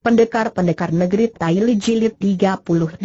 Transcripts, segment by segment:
Pendekar-pendekar negeri Taili Jilid 38.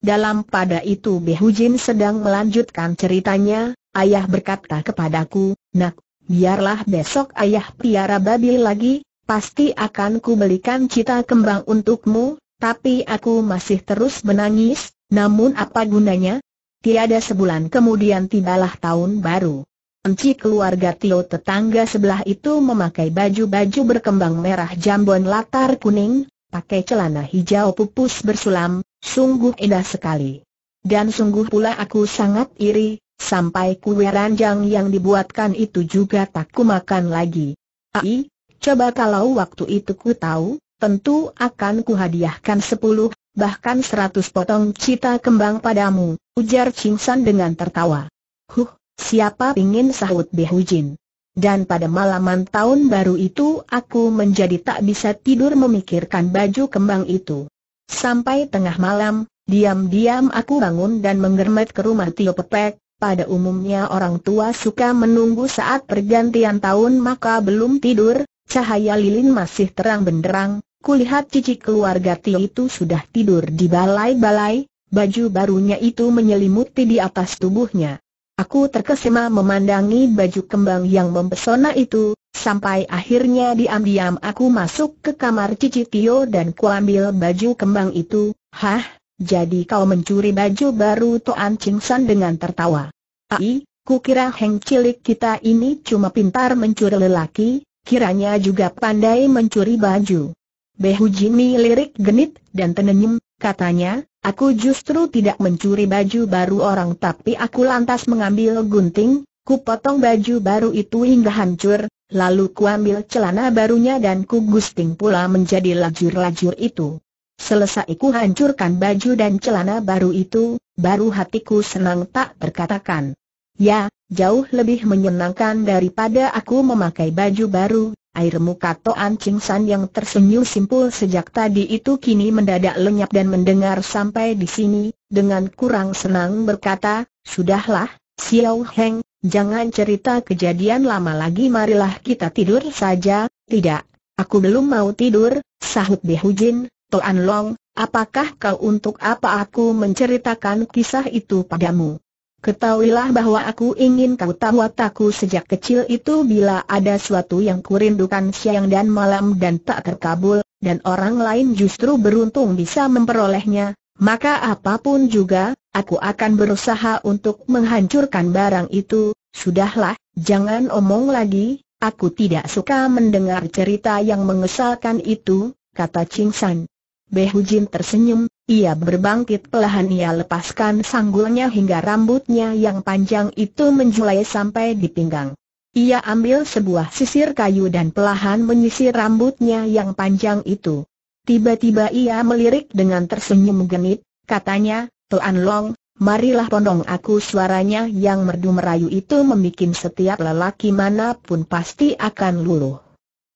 Dalam pada itu Behujin sedang melanjutkan ceritanya, ayah berkata kepadaku, nak, biarlah besok ayah piara babi lagi, pasti akan kubelikan cita kembang untukmu, tapi aku masih terus menangis, namun apa gunanya? Tiada sebulan kemudian tibalah tahun baru. Enci keluarga Tio tetangga sebelah itu memakai baju-baju berkembang merah jambon latar kuning, pakai celana hijau pupus bersulam, sungguh indah sekali. Dan sungguh pula aku sangat iri, sampai kue ranjang yang dibuatkan itu juga tak kumakan lagi. Ai, coba kalau waktu itu ku tahu, tentu akan ku hadiahkan sepuluh, bahkan seratus potong cita kembang padamu, ujar Cingsan dengan tertawa. Huh, Siapa ingin sahut Behujin? Dan pada malaman tahun baru itu aku menjadi tak bisa tidur memikirkan baju kembang itu. Sampai tengah malam, diam-diam aku bangun dan menggermet ke rumah Tio Pepek. Pada umumnya orang tua suka menunggu saat pergantian tahun maka belum tidur, cahaya lilin masih terang benderang, kulihat cici keluarga Tio itu sudah tidur di balai-balai, baju barunya itu menyelimuti di atas tubuhnya. Aku terkesima memandangi baju kembang yang mempesona itu, sampai akhirnya diam-diam aku masuk ke kamar Cici Tio dan kuambil baju kembang itu. Hah, jadi kau mencuri baju baru Toan Ching San dengan tertawa. Ai, kukira Heng Cilik kita ini cuma pintar mencuri lelaki, kiranya juga pandai mencuri baju. Behu Jimmy lirik genit dan tenenyum, katanya, Aku justru tidak mencuri baju baru orang tapi aku lantas mengambil gunting, ku potong baju baru itu hingga hancur, lalu ku ambil celana barunya dan ku gusting pula menjadi lajur-lajur itu. Selesai ku hancurkan baju dan celana baru itu, baru hatiku senang tak berkatakan. Ya, jauh lebih menyenangkan daripada aku memakai baju baru, Air muka Toan Ching San yang tersenyum simpul sejak tadi itu kini mendadak lenyap dan mendengar sampai di sini, dengan kurang senang berkata, Sudahlah, Xiao Heng, jangan cerita kejadian lama lagi marilah kita tidur saja, tidak, aku belum mau tidur, sahut Behujin, Toan Long, apakah kau untuk apa aku menceritakan kisah itu padamu? Ketahuilah bahwa aku ingin kau tahu aku sejak kecil itu bila ada suatu yang kurindukan siang dan malam dan tak terkabul, dan orang lain justru beruntung bisa memperolehnya, maka apapun juga, aku akan berusaha untuk menghancurkan barang itu, sudahlah, jangan omong lagi, aku tidak suka mendengar cerita yang mengesalkan itu, kata Ching San. Behujin tersenyum, ia berbangkit pelahan ia lepaskan sanggulnya hingga rambutnya yang panjang itu menjulai sampai di pinggang. Ia ambil sebuah sisir kayu dan pelahan menyisir rambutnya yang panjang itu. Tiba-tiba ia melirik dengan tersenyum genit, katanya, Tuan Long, marilah pondong aku suaranya yang merdu merayu itu membuat setiap lelaki manapun pasti akan luluh.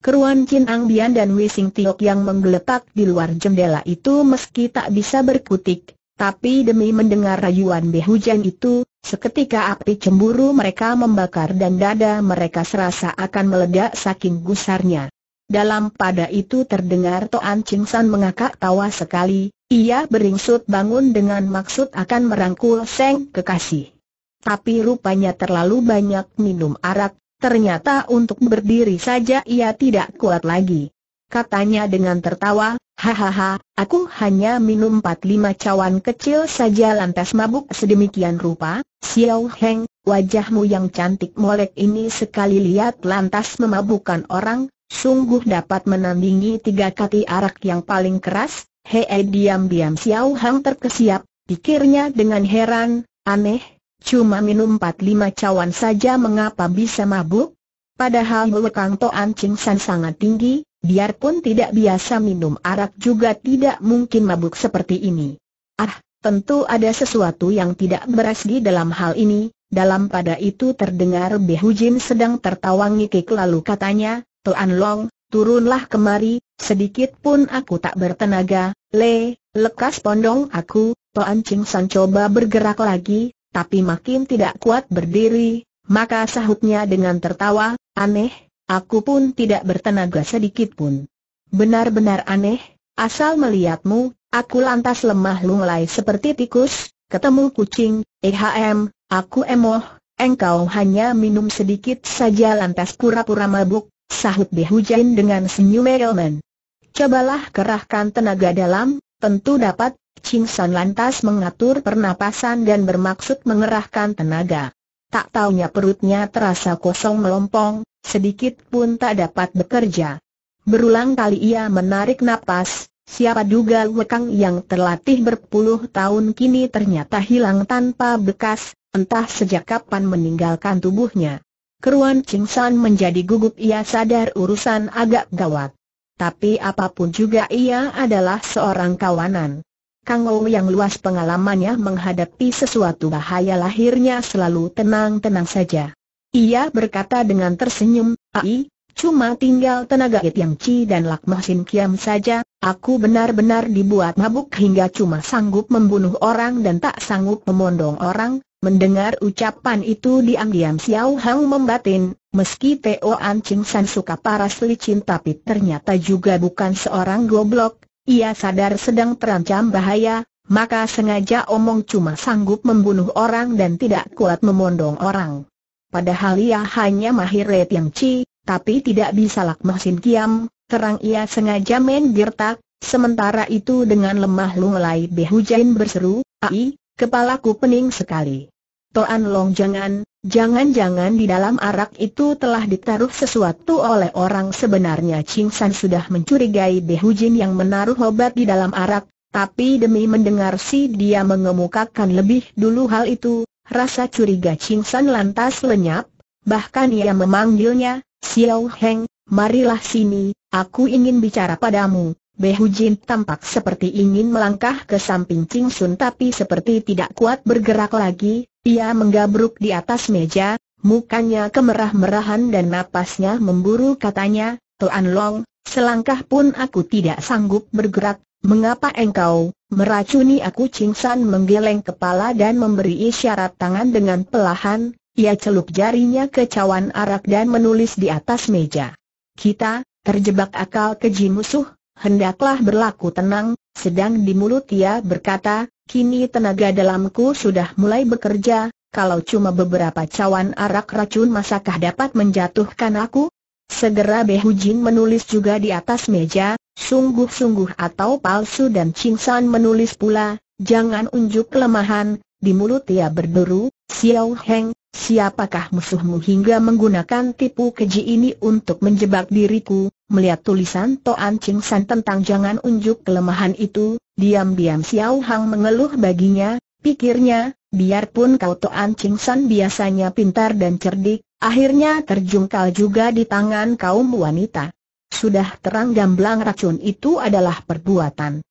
Keruan Chin Ang Bian dan Wising Tiok yang menggeletak di luar jendela itu meski tak bisa berkutik, tapi demi mendengar rayuan Behujan itu, seketika api cemburu mereka membakar dan dada mereka serasa akan meledak saking gusarnya. Dalam pada itu terdengar Toan Ching San mengakak tawa sekali, ia beringsut bangun dengan maksud akan merangkul Seng kekasih. Tapi rupanya terlalu banyak minum arak, Ternyata untuk berdiri saja ia tidak kuat lagi. Katanya dengan tertawa, hahaha, aku hanya minum 4 lima cawan kecil saja lantas mabuk sedemikian rupa, Xiao Heng, wajahmu yang cantik molek ini sekali lihat lantas memabukkan orang, sungguh dapat menandingi tiga kati arak yang paling keras, hei diam-diam Xiao Heng terkesiap, pikirnya dengan heran, aneh, Cuma minum 4-5 cawan saja mengapa bisa mabuk? Padahal Wekang Toan Ching San sangat tinggi, biarpun tidak biasa minum arak juga tidak mungkin mabuk seperti ini. Ah, tentu ada sesuatu yang tidak beres di dalam hal ini, dalam pada itu terdengar Behu Jin sedang tertawa ngikik lalu katanya, Toan Long, turunlah kemari, sedikit pun aku tak bertenaga, le, lekas pondong aku, Toan Ching San coba bergerak lagi, tapi makin tidak kuat berdiri, maka sahutnya dengan tertawa, aneh, aku pun tidak bertenaga sedikit pun. Benar-benar aneh, asal melihatmu, aku lantas lemah lunglai seperti tikus, ketemu kucing, ehm, aku emoh, engkau hanya minum sedikit saja lantas pura-pura mabuk, sahut Behujain dengan senyum Edelman. Cobalah kerahkan tenaga dalam, tentu dapat Ching San lantas mengatur pernapasan dan bermaksud mengerahkan tenaga. Tak taunya perutnya terasa kosong melompong, sedikit pun tak dapat bekerja. Berulang kali ia menarik napas, siapa duga Wekang yang terlatih berpuluh tahun kini ternyata hilang tanpa bekas, entah sejak kapan meninggalkan tubuhnya. Keruan Ching San menjadi gugup ia sadar urusan agak gawat. Tapi apapun juga ia adalah seorang kawanan. Kang Ou yang luas pengalamannya menghadapi sesuatu bahaya lahirnya selalu tenang-tenang saja. Ia berkata dengan tersenyum, Ai, cuma tinggal tenaga Yang Chi dan lak Sin Kiam saja, aku benar-benar dibuat mabuk hingga cuma sanggup membunuh orang dan tak sanggup memondong orang. Mendengar ucapan itu diam-diam Xiao Hang membatin, meski Teo An Ching San suka paras licin tapi ternyata juga bukan seorang goblok, ia sadar sedang terancam bahaya, maka sengaja omong cuma sanggup membunuh orang dan tidak kuat memondong orang. Padahal ia hanya mahir Red Yang Chi, tapi tidak bisa lak Sin Kiam, terang ia sengaja main gertak, sementara itu dengan lemah lunglai Behujain berseru, Ai, kepalaku pening sekali. Toan Long jangan, Jangan-jangan di dalam arak itu telah ditaruh sesuatu oleh orang sebenarnya Ching San sudah mencurigai Jin yang menaruh obat di dalam arak, tapi demi mendengar si dia mengemukakan lebih dulu hal itu, rasa curiga Ching San lantas lenyap, bahkan ia memanggilnya, Xiao Heng, marilah sini, aku ingin bicara padamu. Behujin tampak seperti ingin melangkah ke samping Ching Sun tapi seperti tidak kuat bergerak lagi, ia menggabruk di atas meja, mukanya kemerah-merahan dan napasnya memburu katanya, Tuan Long, selangkah pun aku tidak sanggup bergerak, mengapa engkau meracuni aku Ching Sun menggeleng kepala dan memberi isyarat tangan dengan pelahan, ia celup jarinya ke cawan arak dan menulis di atas meja. Kita, terjebak akal keji musuh, hendaklah berlaku tenang, sedang di mulut ia berkata, kini tenaga dalamku sudah mulai bekerja, kalau cuma beberapa cawan arak racun masakah dapat menjatuhkan aku? Segera Behujin menulis juga di atas meja, sungguh-sungguh atau palsu dan Cingsan menulis pula, jangan unjuk kelemahan, di mulut ia berderu, Xiao Heng, siapakah musuhmu hingga menggunakan tipu keji ini untuk menjebak diriku, Melihat tulisan Toan Ching San tentang jangan unjuk kelemahan itu, diam-diam Xiao Hang mengeluh baginya, pikirnya, biarpun kau Toan Ching San biasanya pintar dan cerdik, akhirnya terjungkal juga di tangan kaum wanita. Sudah terang gamblang racun itu adalah perbuatan.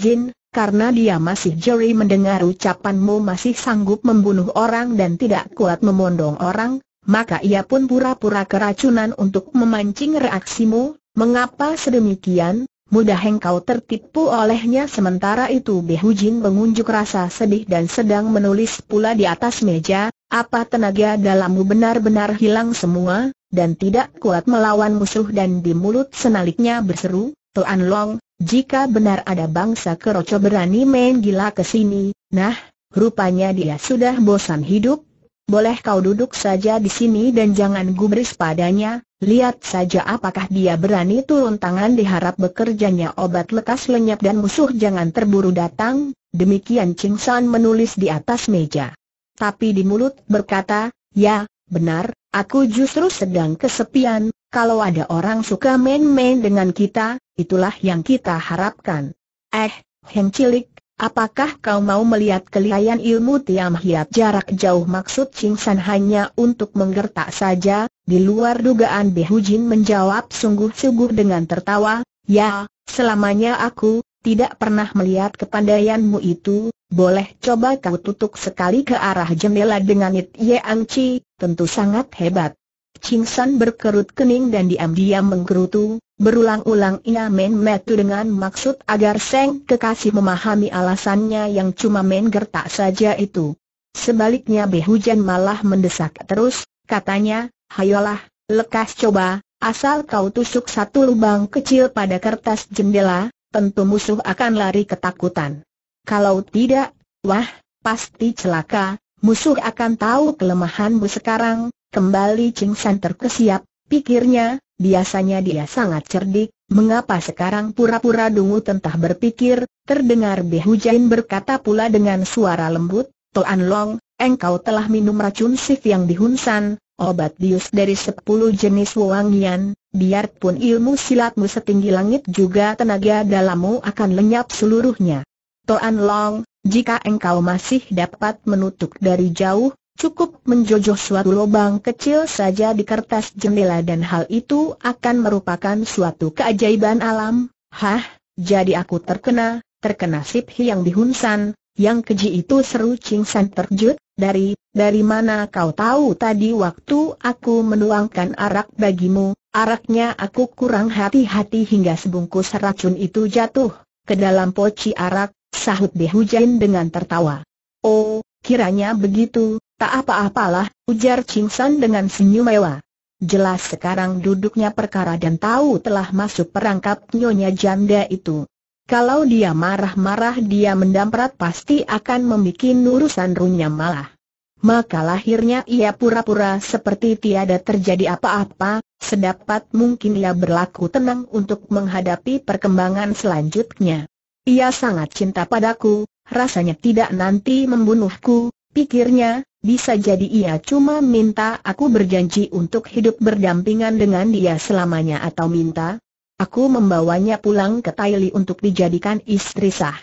Jin, karena dia masih jeri mendengar ucapanmu masih sanggup membunuh orang dan tidak kuat memondong orang, maka ia pun pura-pura keracunan untuk memancing reaksimu, mengapa sedemikian, mudah engkau tertipu olehnya sementara itu Behujin mengunjuk rasa sedih dan sedang menulis pula di atas meja, apa tenaga dalammu benar-benar hilang semua, dan tidak kuat melawan musuh dan di mulut senaliknya berseru, Tuan Long, jika benar ada bangsa keroco berani main gila ke sini, nah, rupanya dia sudah bosan hidup, boleh kau duduk saja di sini dan jangan gubris padanya, lihat saja apakah dia berani turun tangan diharap bekerjanya obat lekas lenyap dan musuh jangan terburu datang, demikian Ching San menulis di atas meja. Tapi di mulut berkata, ya, benar, aku justru sedang kesepian, kalau ada orang suka main-main dengan kita, itulah yang kita harapkan. Eh, Heng Cilik, Apakah kau mau melihat kelihayan ilmu Tiam Hiat jarak jauh maksud Ching San hanya untuk menggertak saja? Di luar dugaan Behu Jin menjawab sungguh-sungguh dengan tertawa, Ya, selamanya aku tidak pernah melihat kepandaianmu itu, boleh coba kau tutup sekali ke arah jendela dengan It Ye Ang Chi, tentu sangat hebat. Ching San berkerut kening dan diam-diam menggerutu, Berulang-ulang ia main metu dengan maksud agar Seng kekasih memahami alasannya yang cuma men gertak saja itu. Sebaliknya Behujan malah mendesak terus, katanya, hayolah, lekas coba, asal kau tusuk satu lubang kecil pada kertas jendela, tentu musuh akan lari ketakutan. Kalau tidak, wah, pasti celaka, musuh akan tahu kelemahanmu sekarang, kembali Ching San terkesiap, pikirnya, Biasanya dia sangat cerdik, mengapa sekarang pura-pura dungu tentah berpikir, terdengar Jain berkata pula dengan suara lembut, Toan Long, engkau telah minum racun sif yang dihunsan, obat dius dari sepuluh jenis wangian, biarpun ilmu silatmu setinggi langit juga tenaga dalammu akan lenyap seluruhnya. Toan Long, jika engkau masih dapat menutup dari jauh, Cukup menjojoh suatu lubang kecil saja di kertas jendela dan hal itu akan merupakan suatu keajaiban alam. Hah, jadi aku terkena, terkena Sip yang dihunsan, yang keji itu seru Ching San terjut, dari, dari mana kau tahu tadi waktu aku menuangkan arak bagimu, araknya aku kurang hati-hati hingga sebungkus racun itu jatuh, ke dalam poci arak, sahut dihujain dengan tertawa. Oh, kiranya begitu, Tak apa-apalah, ujar Ching San dengan senyum mewah. Jelas sekarang duduknya perkara dan tahu telah masuk perangkap nyonya janda itu. Kalau dia marah-marah dia mendamprat pasti akan membuat urusan runya malah. Maka lahirnya ia pura-pura seperti tiada terjadi apa-apa, sedapat mungkin ia berlaku tenang untuk menghadapi perkembangan selanjutnya. Ia sangat cinta padaku, rasanya tidak nanti membunuhku, pikirnya, bisa jadi ia cuma minta aku berjanji untuk hidup berdampingan dengan dia selamanya atau minta aku membawanya pulang ke Taili untuk dijadikan istri sah.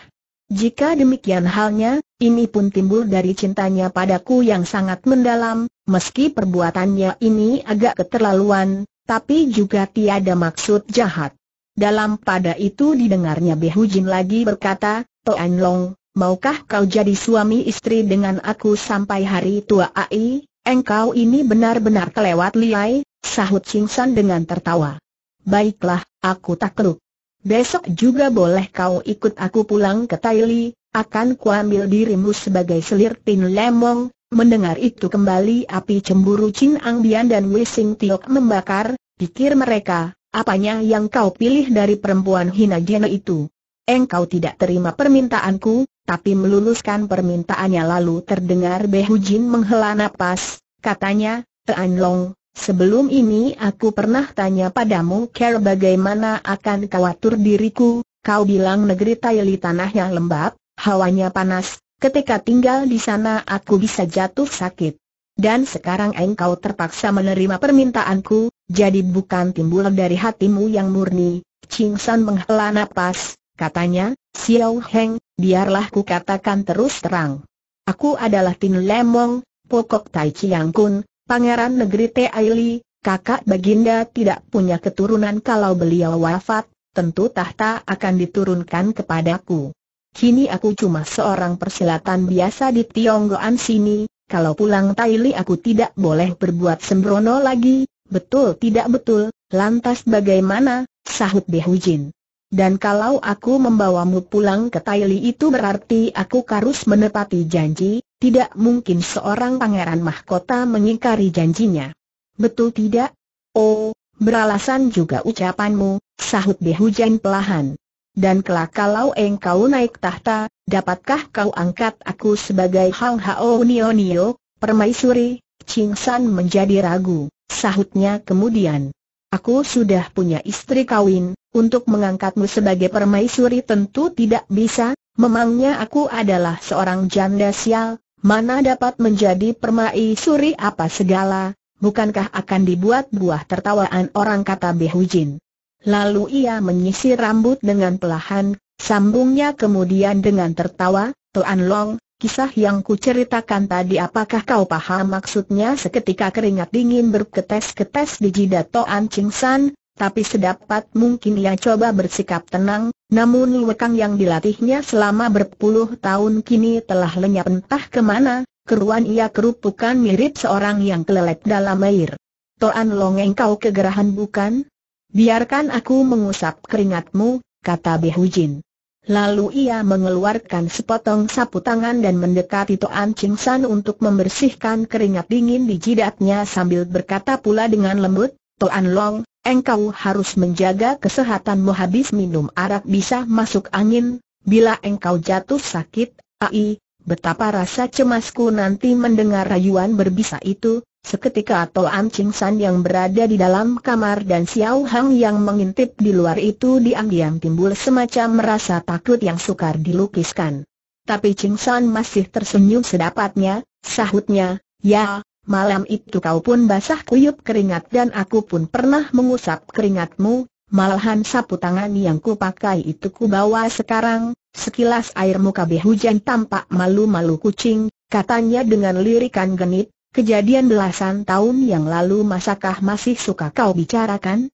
Jika demikian halnya, ini pun timbul dari cintanya padaku yang sangat mendalam, meski perbuatannya ini agak keterlaluan, tapi juga tiada maksud jahat. Dalam pada itu didengarnya Behujin lagi berkata, Toan Long, maukah kau jadi suami istri dengan aku sampai hari tua ai? Engkau ini benar-benar kelewat liai, sahut Singsan dengan tertawa. Baiklah, aku takluk. Besok juga boleh kau ikut aku pulang ke Taili, akan kuambil dirimu sebagai selir Tin Lemong. Mendengar itu kembali api cemburu Chin Ang Bian dan Wei Sing Tiok membakar, pikir mereka, apanya yang kau pilih dari perempuan hina jena itu? Engkau tidak terima permintaanku, tapi meluluskan permintaannya lalu terdengar Behu Jin menghela nafas. katanya, An Long, sebelum ini aku pernah tanya padamu care bagaimana akan khawatir diriku, kau bilang negeri Taili tanahnya lembab, hawanya panas, ketika tinggal di sana aku bisa jatuh sakit. Dan sekarang engkau terpaksa menerima permintaanku, jadi bukan timbul dari hatimu yang murni. Ching San menghela nafas. katanya, Xiao Heng, biarlah ku katakan terus terang. Aku adalah Tin Lemong, pokok Tai Chiang Kun, pangeran negeri Li. kakak baginda tidak punya keturunan kalau beliau wafat, tentu tahta akan diturunkan kepadaku. Kini aku cuma seorang persilatan biasa di Tionggoan sini, kalau pulang Tai Li aku tidak boleh berbuat sembrono lagi, betul tidak betul, lantas bagaimana, sahut Behujin. Dan kalau aku membawamu pulang ke Taili itu berarti aku harus menepati janji, tidak mungkin seorang pangeran mahkota mengingkari janjinya. Betul tidak? Oh, beralasan juga ucapanmu, sahut dihujan pelahan. Dan kelak kalau engkau naik tahta, dapatkah kau angkat aku sebagai Hang Hao Nio Nio, permaisuri? Ching San menjadi ragu, sahutnya kemudian. Aku sudah punya istri kawin, untuk mengangkatmu sebagai permaisuri tentu tidak bisa, memangnya aku adalah seorang janda sial, mana dapat menjadi permaisuri apa segala, bukankah akan dibuat buah tertawaan orang kata Behujin. Lalu ia menyisir rambut dengan pelahan, sambungnya kemudian dengan tertawa, Tuan Long, Kisah yang kuceritakan tadi apakah kau paham maksudnya seketika keringat dingin berketes-ketes di jidat Toan Ching San, tapi sedapat mungkin ia coba bersikap tenang, namun lekang yang dilatihnya selama berpuluh tahun kini telah lenyap entah kemana, keruan ia kerupukan mirip seorang yang kelelet dalam air. Toan Longeng kau kegerahan bukan? Biarkan aku mengusap keringatmu, kata Behujin. Lalu ia mengeluarkan sepotong sapu tangan dan mendekati Toan Ching San untuk membersihkan keringat dingin di jidatnya sambil berkata pula dengan lembut, Toan Long, engkau harus menjaga kesehatanmu habis minum arak bisa masuk angin, bila engkau jatuh sakit, ai, betapa rasa cemasku nanti mendengar rayuan berbisa itu, Seketika atau Ancing San yang berada di dalam kamar dan Xiao Hang yang mengintip di luar itu diam-diam timbul semacam merasa takut yang sukar dilukiskan. Tapi Ching San masih tersenyum sedapatnya, sahutnya, ya, malam itu kau pun basah kuyup keringat dan aku pun pernah mengusap keringatmu, malahan sapu tangan yang kupakai itu kubawa sekarang, sekilas air muka hujan tampak malu-malu kucing, katanya dengan lirikan genit, Kejadian belasan tahun yang lalu masakah masih suka kau bicarakan?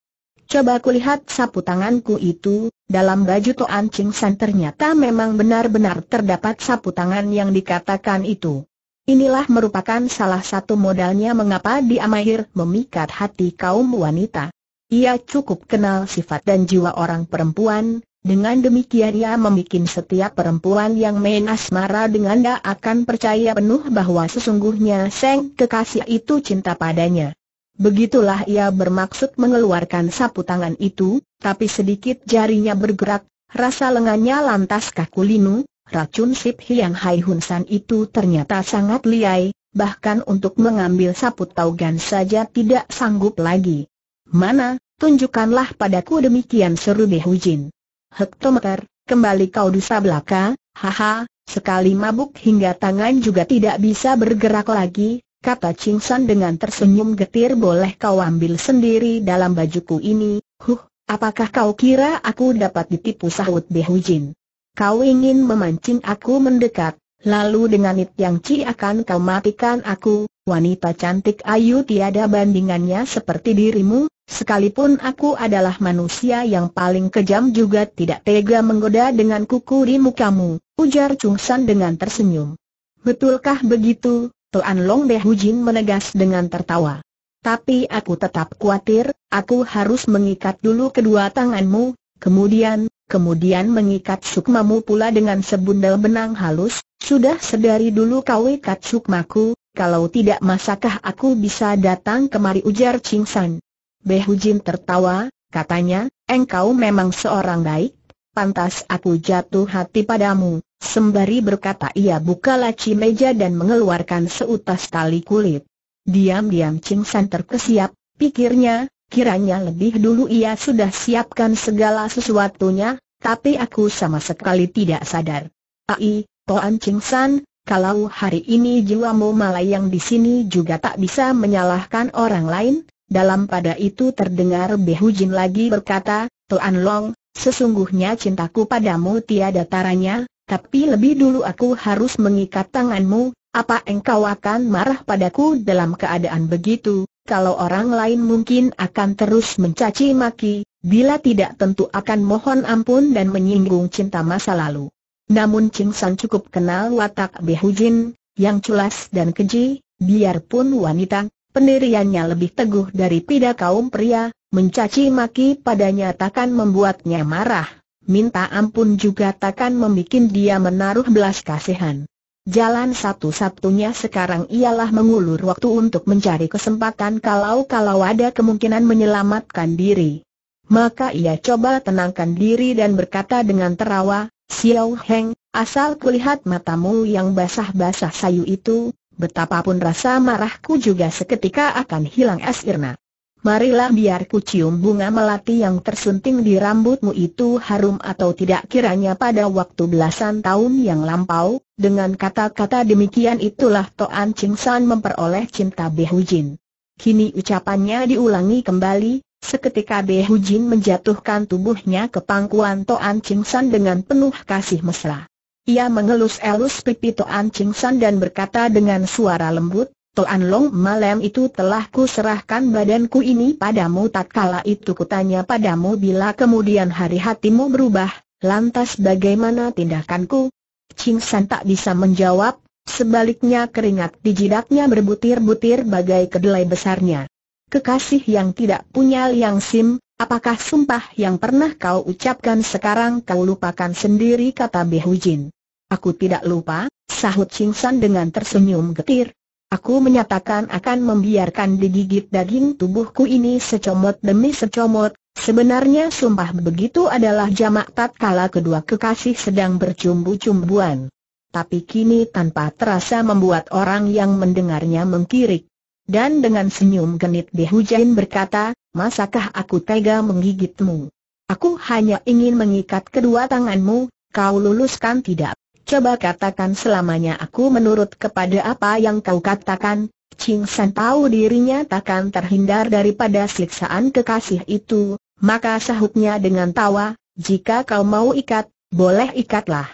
Coba kulihat sapu tanganku itu, dalam baju Toan Ching San ternyata memang benar-benar terdapat sapu tangan yang dikatakan itu. Inilah merupakan salah satu modalnya mengapa dia mahir memikat hati kaum wanita. Ia cukup kenal sifat dan jiwa orang perempuan, dengan demikian ia membuat setiap perempuan yang main asmara dengan dia akan percaya penuh bahwa sesungguhnya Seng kekasih itu cinta padanya. Begitulah ia bermaksud mengeluarkan sapu tangan itu, tapi sedikit jarinya bergerak, rasa lengannya lantas kaku linu, racun sip hiang Hai Hun San itu ternyata sangat liai, bahkan untuk mengambil sapu taugan saja tidak sanggup lagi. Mana, tunjukkanlah padaku demikian seru Behujin hektometer, kembali kau dusa belaka, haha, sekali mabuk hingga tangan juga tidak bisa bergerak lagi, kata Ching San dengan tersenyum getir boleh kau ambil sendiri dalam bajuku ini, huh, apakah kau kira aku dapat ditipu sahut Jin? Kau ingin memancing aku mendekat, lalu dengan it yang ci akan kau matikan aku, wanita cantik ayu tiada bandingannya seperti dirimu, Sekalipun aku adalah manusia yang paling kejam juga tidak tega menggoda dengan kuku di kamu, ujar Chung San dengan tersenyum. Betulkah begitu? Tuan Long Beh Jin menegas dengan tertawa. Tapi aku tetap khawatir, aku harus mengikat dulu kedua tanganmu, kemudian, kemudian mengikat sukmamu pula dengan sebundel benang halus, sudah sedari dulu kau ikat sukmaku, kalau tidak masakah aku bisa datang kemari ujar Ching San. Behujin tertawa, katanya, engkau memang seorang baik, pantas aku jatuh hati padamu. Sembari berkata ia buka laci meja dan mengeluarkan seutas tali kulit. Diam-diam Ching San terkesiap, pikirnya, kiranya lebih dulu ia sudah siapkan segala sesuatunya, tapi aku sama sekali tidak sadar. Ai, Toan Ching San, kalau hari ini jiwamu yang di sini juga tak bisa menyalahkan orang lain, dalam pada itu terdengar Behu Jin lagi berkata, Tuan Long, sesungguhnya cintaku padamu tiada taranya, tapi lebih dulu aku harus mengikat tanganmu, apa engkau akan marah padaku dalam keadaan begitu, kalau orang lain mungkin akan terus mencaci maki, bila tidak tentu akan mohon ampun dan menyinggung cinta masa lalu. Namun Ching San cukup kenal watak Behu Jin, yang culas dan keji, biarpun wanita, pendiriannya lebih teguh dari pida kaum pria, mencaci maki padanya takkan membuatnya marah, minta ampun juga takkan membuat dia menaruh belas kasihan. Jalan satu-satunya sekarang ialah mengulur waktu untuk mencari kesempatan kalau-kalau ada kemungkinan menyelamatkan diri. Maka ia coba tenangkan diri dan berkata dengan terawa, Xiao Heng, asal kulihat matamu yang basah-basah sayu itu, Betapapun rasa marahku juga seketika akan hilang es Irna. Marilah biar ku cium bunga melati yang tersunting di rambutmu itu harum atau tidak kiranya pada waktu belasan tahun yang lampau, dengan kata-kata demikian itulah Toan Ching San memperoleh cinta Jin. Kini ucapannya diulangi kembali, seketika Jin menjatuhkan tubuhnya ke pangkuan Toan Ching San dengan penuh kasih mesra. Ia mengelus-elus pipi Toan Ching San dan berkata dengan suara lembut, Toan Long malam itu telah ku serahkan badanku ini padamu tatkala itu kutanya padamu bila kemudian hari hatimu berubah, lantas bagaimana tindakanku? Ching San tak bisa menjawab, sebaliknya keringat di jidatnya berbutir-butir bagai kedelai besarnya. Kekasih yang tidak punya liang sim, Apakah sumpah yang pernah kau ucapkan sekarang kau lupakan sendiri kata Jin. Aku tidak lupa, sahut San dengan tersenyum getir. Aku menyatakan akan membiarkan digigit daging tubuhku ini secomot demi secomot, sebenarnya sumpah begitu adalah jamak tatkala kedua kekasih sedang bercumbu-cumbuan. Tapi kini tanpa terasa membuat orang yang mendengarnya mengkirik. Dan dengan senyum genit dihujain berkata, masakah aku tega menggigitmu? Aku hanya ingin mengikat kedua tanganmu, kau luluskan tidak? Coba katakan selamanya aku menurut kepada apa yang kau katakan, Ching San tahu dirinya takkan terhindar daripada siksaan kekasih itu, maka sahutnya dengan tawa, jika kau mau ikat, boleh ikatlah.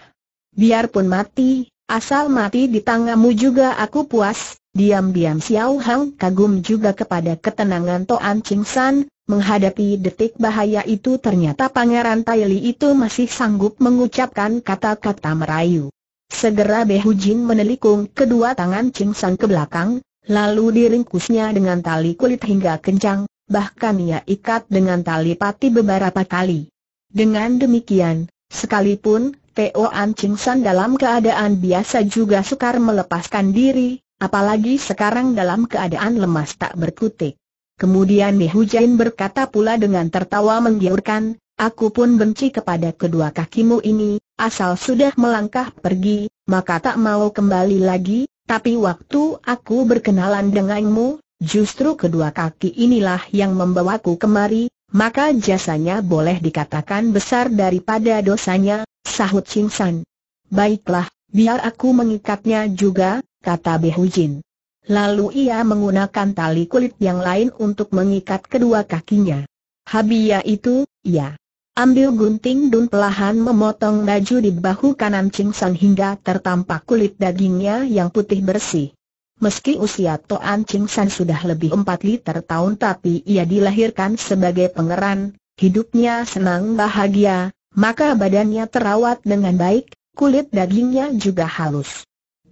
Biarpun mati, asal mati di tanganmu juga aku puas, diam-diam Xiao Hang kagum juga kepada ketenangan Toan Ching San, Menghadapi detik bahaya itu ternyata Pangeran Taili itu masih sanggup mengucapkan kata-kata merayu. Segera Behujin Jin menelikung kedua tangan Ching Sang ke belakang, lalu diringkusnya dengan tali kulit hingga kencang, bahkan ia ikat dengan tali pati beberapa kali. Dengan demikian, sekalipun Teo An Ching San dalam keadaan biasa juga sukar melepaskan diri, apalagi sekarang dalam keadaan lemas tak berkutik. Kemudian Hujain berkata pula dengan tertawa menggiurkan, aku pun benci kepada kedua kakimu ini, asal sudah melangkah pergi, maka tak mau kembali lagi, tapi waktu aku berkenalan denganmu, justru kedua kaki inilah yang membawaku kemari, maka jasanya boleh dikatakan besar daripada dosanya, sahut San. Baiklah, biar aku mengikatnya juga, kata Hujin. Lalu ia menggunakan tali kulit yang lain untuk mengikat kedua kakinya. Habia itu, ya. Ambil gunting dun pelahan memotong baju di bahu kanan Ching San hingga tertampak kulit dagingnya yang putih bersih. Meski usia Toan Ching San sudah lebih empat liter tahun tapi ia dilahirkan sebagai pengeran. hidupnya senang bahagia, maka badannya terawat dengan baik, kulit dagingnya juga halus.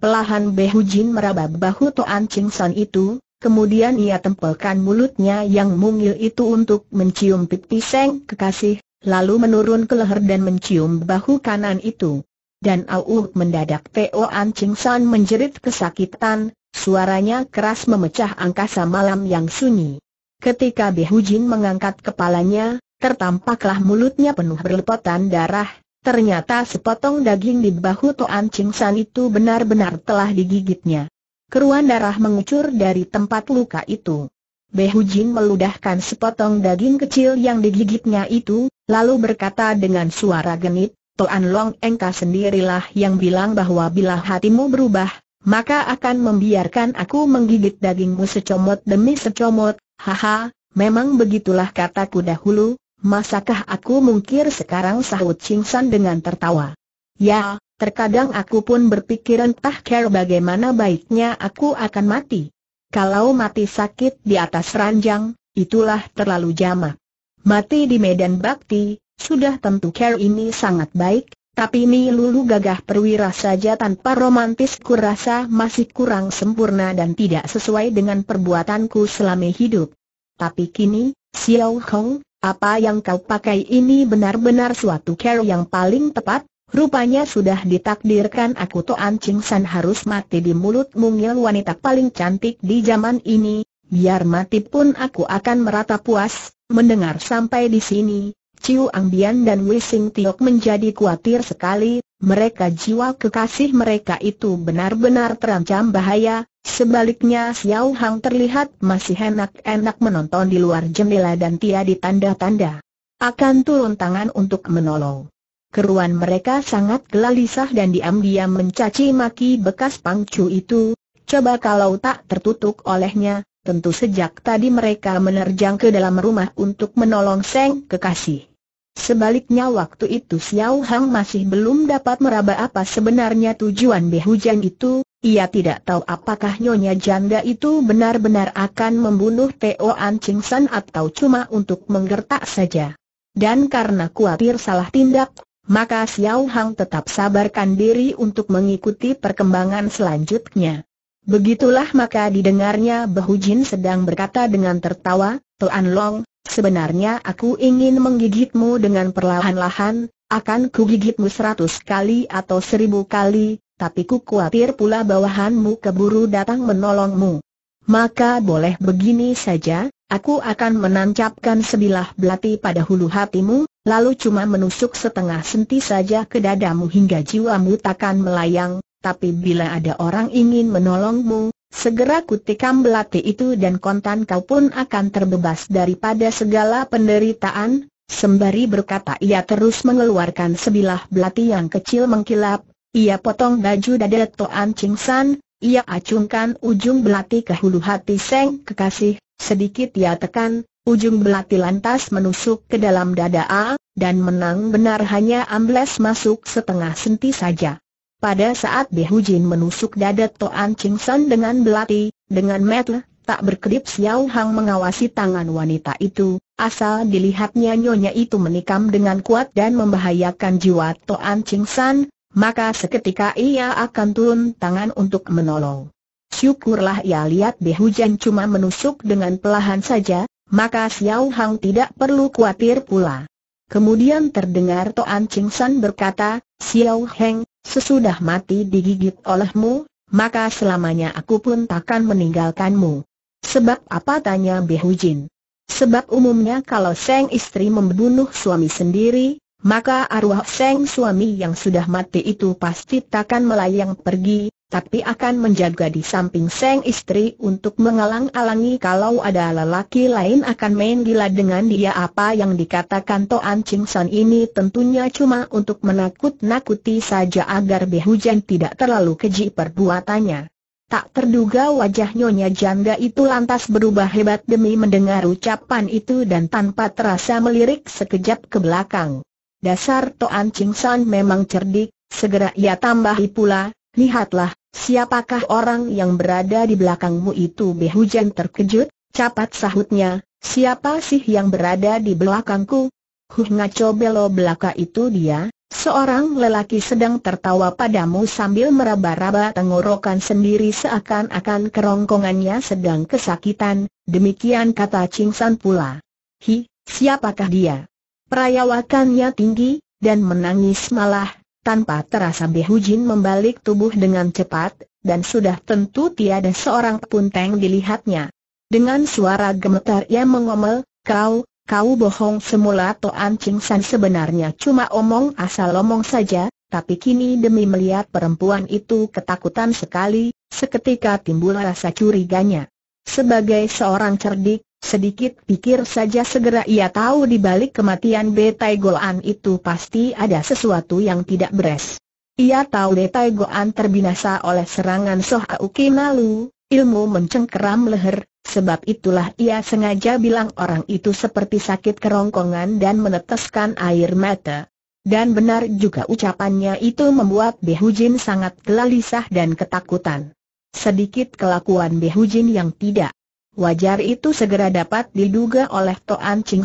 Pelahan Behujin meraba bahu Toan Ching San itu, kemudian ia tempelkan mulutnya yang mungil itu untuk mencium pipi Seng kekasih, lalu menurun ke leher dan mencium bahu kanan itu. Dan Auuk mendadak Toan Ching San menjerit kesakitan, suaranya keras memecah angkasa malam yang sunyi. Ketika Behujin mengangkat kepalanya, tertampaklah mulutnya penuh berlepotan darah, Ternyata sepotong daging di bahu Toan Ching San itu benar-benar telah digigitnya. Keruan darah mengucur dari tempat luka itu. Jin meludahkan sepotong daging kecil yang digigitnya itu, lalu berkata dengan suara genit, Toan Long Engka sendirilah yang bilang bahwa bila hatimu berubah, maka akan membiarkan aku menggigit dagingmu secomot demi secomot, haha, memang begitulah kataku dahulu, Masakah aku mungkir sekarang sahut Ching San dengan tertawa. Ya, terkadang aku pun berpikir entah care bagaimana baiknya aku akan mati. Kalau mati sakit di atas ranjang, itulah terlalu jamak. Mati di medan bakti, sudah tentu care ini sangat baik, tapi ini lulu gagah perwira saja tanpa romantis kurasa masih kurang sempurna dan tidak sesuai dengan perbuatanku selama hidup. Tapi kini, Xiao Hong, apa yang kau pakai ini benar-benar suatu care yang paling tepat, rupanya sudah ditakdirkan aku Toan Ching San harus mati di mulut mungil wanita paling cantik di zaman ini, biar mati pun aku akan merata puas, mendengar sampai di sini, Ciu Angbian dan Wising Tiok menjadi kuatir sekali, mereka jiwa kekasih mereka itu benar-benar terancam bahaya, sebaliknya Xiao Hang terlihat masih enak-enak menonton di luar jendela dan tiada tanda-tanda. Akan turun tangan untuk menolong. Keruan mereka sangat gelisah dan diam-diam mencaci maki bekas pangcu itu, coba kalau tak tertutup olehnya, tentu sejak tadi mereka menerjang ke dalam rumah untuk menolong Seng Kekasih. Sebaliknya waktu itu Xiao Hang masih belum dapat meraba apa sebenarnya tujuan Behujan itu, ia tidak tahu apakah nyonya janda itu benar-benar akan membunuh Teo An Ching San atau cuma untuk menggertak saja. Dan karena khawatir salah tindak, maka Xiao Hang tetap sabarkan diri untuk mengikuti perkembangan selanjutnya. Begitulah maka didengarnya Behujin sedang berkata dengan tertawa, Tuan Long, Sebenarnya aku ingin menggigitmu dengan perlahan-lahan, akan kugigitmu seratus kali atau seribu kali, tapi ku khawatir pula bawahanmu keburu datang menolongmu. Maka boleh begini saja, aku akan menancapkan sebilah belati pada hulu hatimu, lalu cuma menusuk setengah senti saja ke dadamu hingga jiwamu takkan melayang, tapi bila ada orang ingin menolongmu, Segera kutikam belati itu dan kontan kau pun akan terbebas daripada segala penderitaan, sembari berkata ia terus mengeluarkan sebilah belati yang kecil mengkilap, ia potong baju dada Toan Ching San, ia acungkan ujung belati ke hulu hati Seng kekasih, sedikit ia tekan, ujung belati lantas menusuk ke dalam dada A, dan menang benar hanya ambles masuk setengah senti saja. Pada saat Behujin menusuk dada Toan Ching San dengan belati, dengan metel, tak berkedip Xiao Hang mengawasi tangan wanita itu, asal dilihatnya nyonya itu menikam dengan kuat dan membahayakan jiwa Toan Ching San, maka seketika ia akan turun tangan untuk menolong. Syukurlah ia lihat Behujan cuma menusuk dengan pelahan saja, maka Xiao Hang tidak perlu khawatir pula. Kemudian terdengar Toan Ching San berkata, Xiao Heng, Sesudah mati digigit olehmu, maka selamanya aku pun takkan meninggalkanmu. Sebab apa tanya Behujin? Sebab umumnya kalau Seng istri membunuh suami sendiri, maka arwah Seng suami yang sudah mati itu pasti takkan melayang pergi, tapi akan menjaga di samping sang istri untuk mengalang-alangi kalau ada lelaki lain akan main gila dengan dia apa yang dikatakan Toan Ching San ini tentunya cuma untuk menakut-nakuti saja agar Behujan tidak terlalu keji perbuatannya. Tak terduga wajah Nyonya Janda itu lantas berubah hebat demi mendengar ucapan itu dan tanpa terasa melirik sekejap ke belakang. Dasar Toan Ching San memang cerdik, segera ia tambahi pula, lihatlah, Siapakah orang yang berada di belakangmu itu Behujan terkejut, cepat sahutnya, siapa sih yang berada di belakangku? Huh ngaco belo belaka itu dia, seorang lelaki sedang tertawa padamu sambil meraba-raba tenggorokan sendiri seakan-akan kerongkongannya sedang kesakitan, demikian kata Ching San pula. Hi, siapakah dia? Perayawakannya tinggi, dan menangis malah, tanpa terasa Bihujin membalik tubuh dengan cepat, dan sudah tentu tiada seorang pun teng dilihatnya. Dengan suara gemetar ia mengomel, kau, kau bohong semula Toan Ching San sebenarnya cuma omong asal omong saja, tapi kini demi melihat perempuan itu ketakutan sekali, seketika timbul rasa curiganya. Sebagai seorang cerdik, Sedikit pikir saja segera ia tahu di balik kematian Betai Goan itu pasti ada sesuatu yang tidak beres. Ia tahu Betai Goan terbinasa oleh serangan Soh Auki lalu ilmu mencengkeram leher, sebab itulah ia sengaja bilang orang itu seperti sakit kerongkongan dan meneteskan air mata. Dan benar juga ucapannya itu membuat Behujin sangat gelisah dan ketakutan. Sedikit kelakuan Behujin yang tidak Wajar itu segera dapat diduga oleh Toan Ching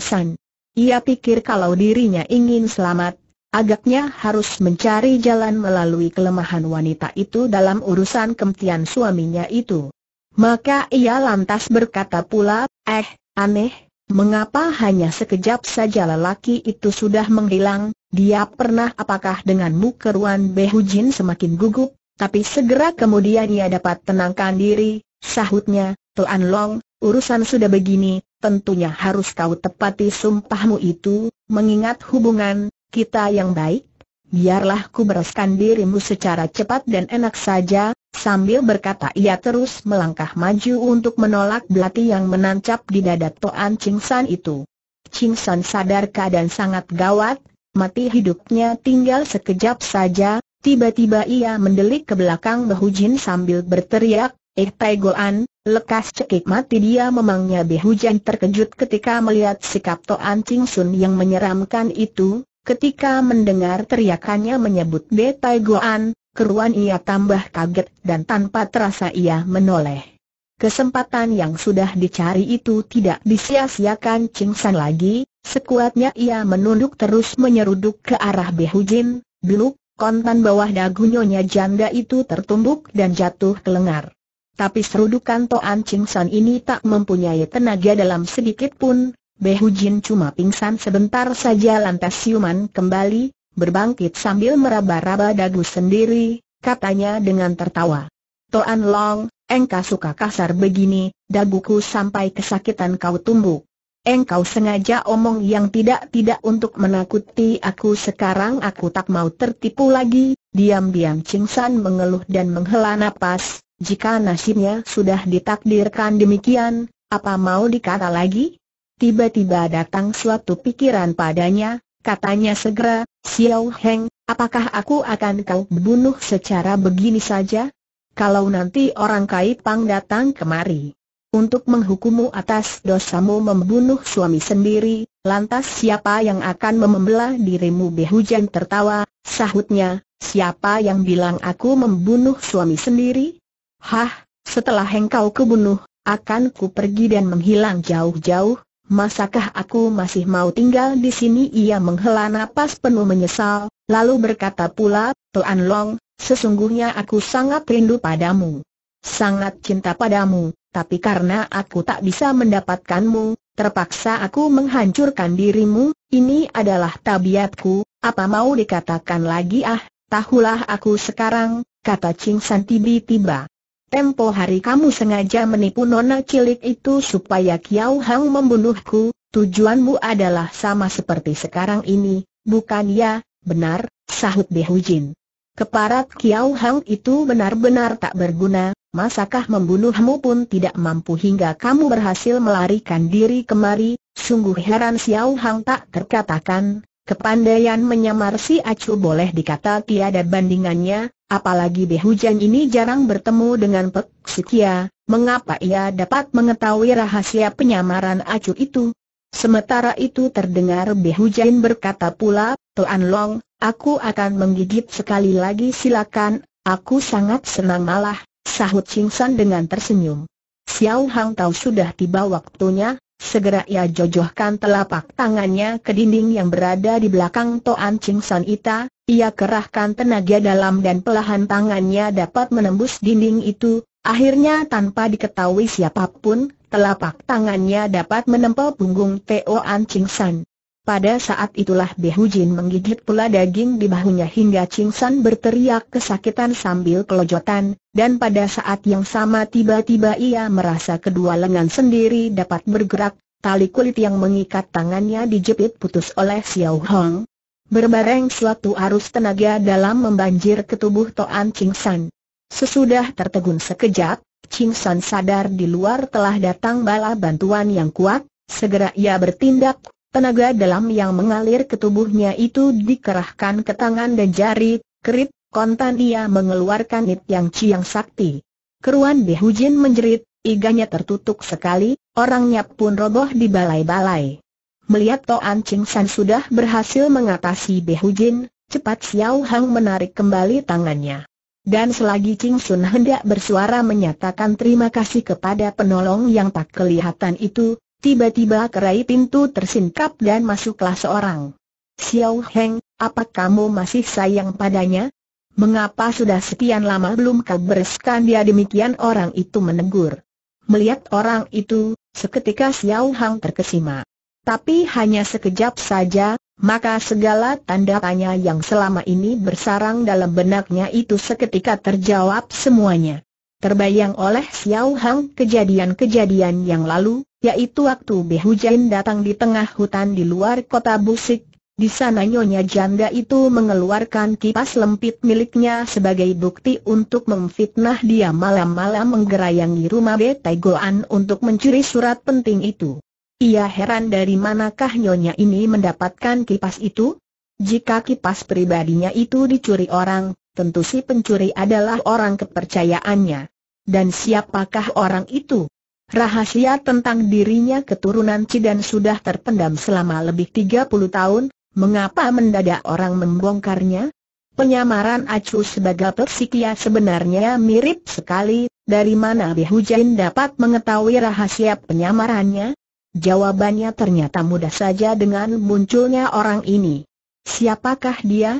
Ia pikir kalau dirinya ingin selamat, agaknya harus mencari jalan melalui kelemahan wanita itu dalam urusan kemtian suaminya itu. Maka ia lantas berkata pula, eh, aneh, mengapa hanya sekejap saja lelaki itu sudah menghilang, dia pernah apakah denganmu keruan Behujin semakin gugup, tapi segera kemudian ia dapat tenangkan diri, sahutnya, Tuan Long, urusan sudah begini, tentunya harus kau tepati sumpahmu itu, mengingat hubungan kita yang baik. Biarlah ku bereskan dirimu secara cepat dan enak saja, sambil berkata ia terus melangkah maju untuk menolak belati yang menancap di dada Toan Cingsan itu. Cingsan San sadar keadaan sangat gawat, mati hidupnya tinggal sekejap saja, tiba-tiba ia mendelik ke belakang Bahu sambil berteriak, Eh Taigoan, Lekas cekik mati dia memangnya Bihujan terkejut ketika melihat sikap Toan Ching Sun yang menyeramkan itu, ketika mendengar teriakannya menyebut Tai Goan, keruan ia tambah kaget dan tanpa terasa ia menoleh. Kesempatan yang sudah dicari itu tidak disia-siakan Ching San lagi, sekuatnya ia menunduk terus menyeruduk ke arah Bihujin, beluk, kontan bawah dagunya janda itu tertumbuk dan jatuh ke lengar tapi serudukan Toan Ching San ini tak mempunyai tenaga dalam sedikit pun, Behu Jin cuma pingsan sebentar saja lantas siuman kembali, berbangkit sambil meraba-raba dagu sendiri, katanya dengan tertawa. Toan Long, engkau suka kasar begini, daguku sampai kesakitan kau tumbuk. Engkau sengaja omong yang tidak-tidak untuk menakuti aku sekarang aku tak mau tertipu lagi, diam-diam Ching San mengeluh dan menghela napas, jika nasibnya sudah ditakdirkan demikian, apa mau dikata lagi? Tiba-tiba datang suatu pikiran padanya, katanya segera, Xiao Heng, apakah aku akan kau bunuh secara begini saja? Kalau nanti orang Kaipang datang kemari untuk menghukummu atas dosamu membunuh suami sendiri, lantas siapa yang akan membelah dirimu? Behujan tertawa, sahutnya, siapa yang bilang aku membunuh suami sendiri? Hah, setelah engkau kebunuh, akan ku pergi dan menghilang jauh-jauh, masakah aku masih mau tinggal di sini? Ia menghela napas penuh menyesal, lalu berkata pula, Tuan Long, sesungguhnya aku sangat rindu padamu. Sangat cinta padamu, tapi karena aku tak bisa mendapatkanmu, terpaksa aku menghancurkan dirimu, ini adalah tabiatku, apa mau dikatakan lagi ah, tahulah aku sekarang, kata Ching San tiba-tiba. Tempo hari kamu sengaja menipu nona cilik itu supaya Kiao Hang membunuhku, tujuanmu adalah sama seperti sekarang ini, bukan ya, benar, sahut Jin. Keparat Kiao Hang itu benar-benar tak berguna, masakah membunuhmu pun tidak mampu hingga kamu berhasil melarikan diri kemari, sungguh heran Xiao Hang tak terkatakan, Kepandaian menyamar si Acu boleh dikata tiada bandingannya, apalagi Behujan ini jarang bertemu dengan Pek Sikia, mengapa ia dapat mengetahui rahasia penyamaran Acu itu? Sementara itu terdengar Behujan berkata pula, Tuan Long, aku akan menggigit sekali lagi silakan, aku sangat senang malah, sahut Ching San dengan tersenyum. Xiao Hang tahu sudah tiba waktunya, Segera ia jojohkan telapak tangannya ke dinding yang berada di belakang Toan Ching San Ita, ia kerahkan tenaga dalam dan pelahan tangannya dapat menembus dinding itu, akhirnya tanpa diketahui siapapun, telapak tangannya dapat menempel punggung Toan Ching San. Pada saat itulah Behujin menggigit pula daging di bahunya hingga Ching San berteriak kesakitan sambil kelojotan, dan pada saat yang sama tiba-tiba ia merasa kedua lengan sendiri dapat bergerak, tali kulit yang mengikat tangannya dijepit putus oleh Xiao Hong. Berbareng suatu arus tenaga dalam membanjir ke tubuh Toan Ching San. Sesudah tertegun sekejap, Ching San sadar di luar telah datang bala bantuan yang kuat, segera ia bertindak Tenaga dalam yang mengalir ke tubuhnya itu dikerahkan ke tangan dan jari, kerit, kontan ia mengeluarkan nit yang ciang sakti. Keruan Hujin menjerit, iganya tertutup sekali, orangnya pun roboh di balai-balai. Melihat Toan Ching San sudah berhasil mengatasi Behujin, cepat Xiao Hang menarik kembali tangannya. Dan selagi Ching Sun hendak bersuara menyatakan terima kasih kepada penolong yang tak kelihatan itu, Tiba-tiba kerai pintu tersingkap dan masuklah seorang. Xiao Heng, apa kamu masih sayang padanya? Mengapa sudah sekian lama belum kau bereskan dia demikian orang itu menegur. Melihat orang itu, seketika Xiao Hang terkesima. Tapi hanya sekejap saja, maka segala tanda tanya yang selama ini bersarang dalam benaknya itu seketika terjawab semuanya. Terbayang oleh Xiao Hang kejadian-kejadian yang lalu, yaitu waktu hujan datang di tengah hutan di luar kota Busik, di sana Nyonya Janda itu mengeluarkan kipas lempit miliknya sebagai bukti untuk memfitnah dia malam-malam menggerayangi rumah Goan untuk mencuri surat penting itu. Ia heran dari manakah Nyonya ini mendapatkan kipas itu? Jika kipas pribadinya itu dicuri orang, tentu si pencuri adalah orang kepercayaannya. Dan siapakah orang itu? Rahasia tentang dirinya keturunan Cidan sudah terpendam selama lebih 30 tahun, mengapa mendadak orang membongkarnya? Penyamaran Acu sebagai Persikia sebenarnya mirip sekali, dari mana Bihujain dapat mengetahui rahasia penyamarannya? Jawabannya ternyata mudah saja dengan munculnya orang ini. Siapakah dia?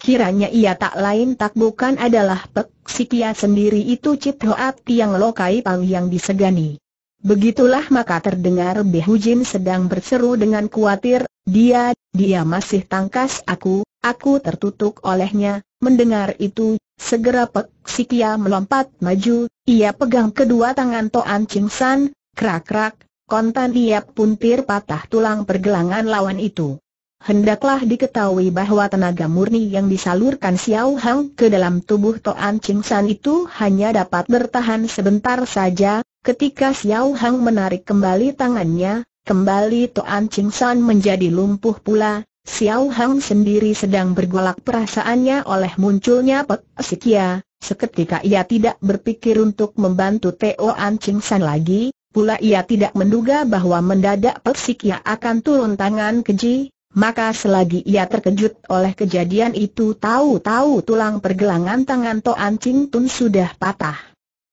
Kiranya ia tak lain tak bukan adalah Pek sendiri itu Cit Hoat yang Lokai Pang yang disegani. Begitulah maka terdengar Jin sedang berseru dengan kuatir, dia, dia masih tangkas aku, aku tertutup olehnya, mendengar itu, segera Pek Sikia melompat maju, ia pegang kedua tangan Toan Ching San, krak-krak, kontan ia puntir patah tulang pergelangan lawan itu. Hendaklah diketahui bahwa tenaga murni yang disalurkan Xiao Hang ke dalam tubuh Toan Ching San itu hanya dapat bertahan sebentar saja, ketika Xiao Hang menarik kembali tangannya, kembali Toan Ching San menjadi lumpuh pula, Xiao Hang sendiri sedang bergolak perasaannya oleh munculnya Pek Sikia, seketika ia tidak berpikir untuk membantu Toan Ching San lagi, pula ia tidak menduga bahwa mendadak Pek Sikia akan turun tangan keji, maka selagi ia terkejut oleh kejadian itu tahu-tahu tulang pergelangan tangan Toan Ching Tun sudah patah.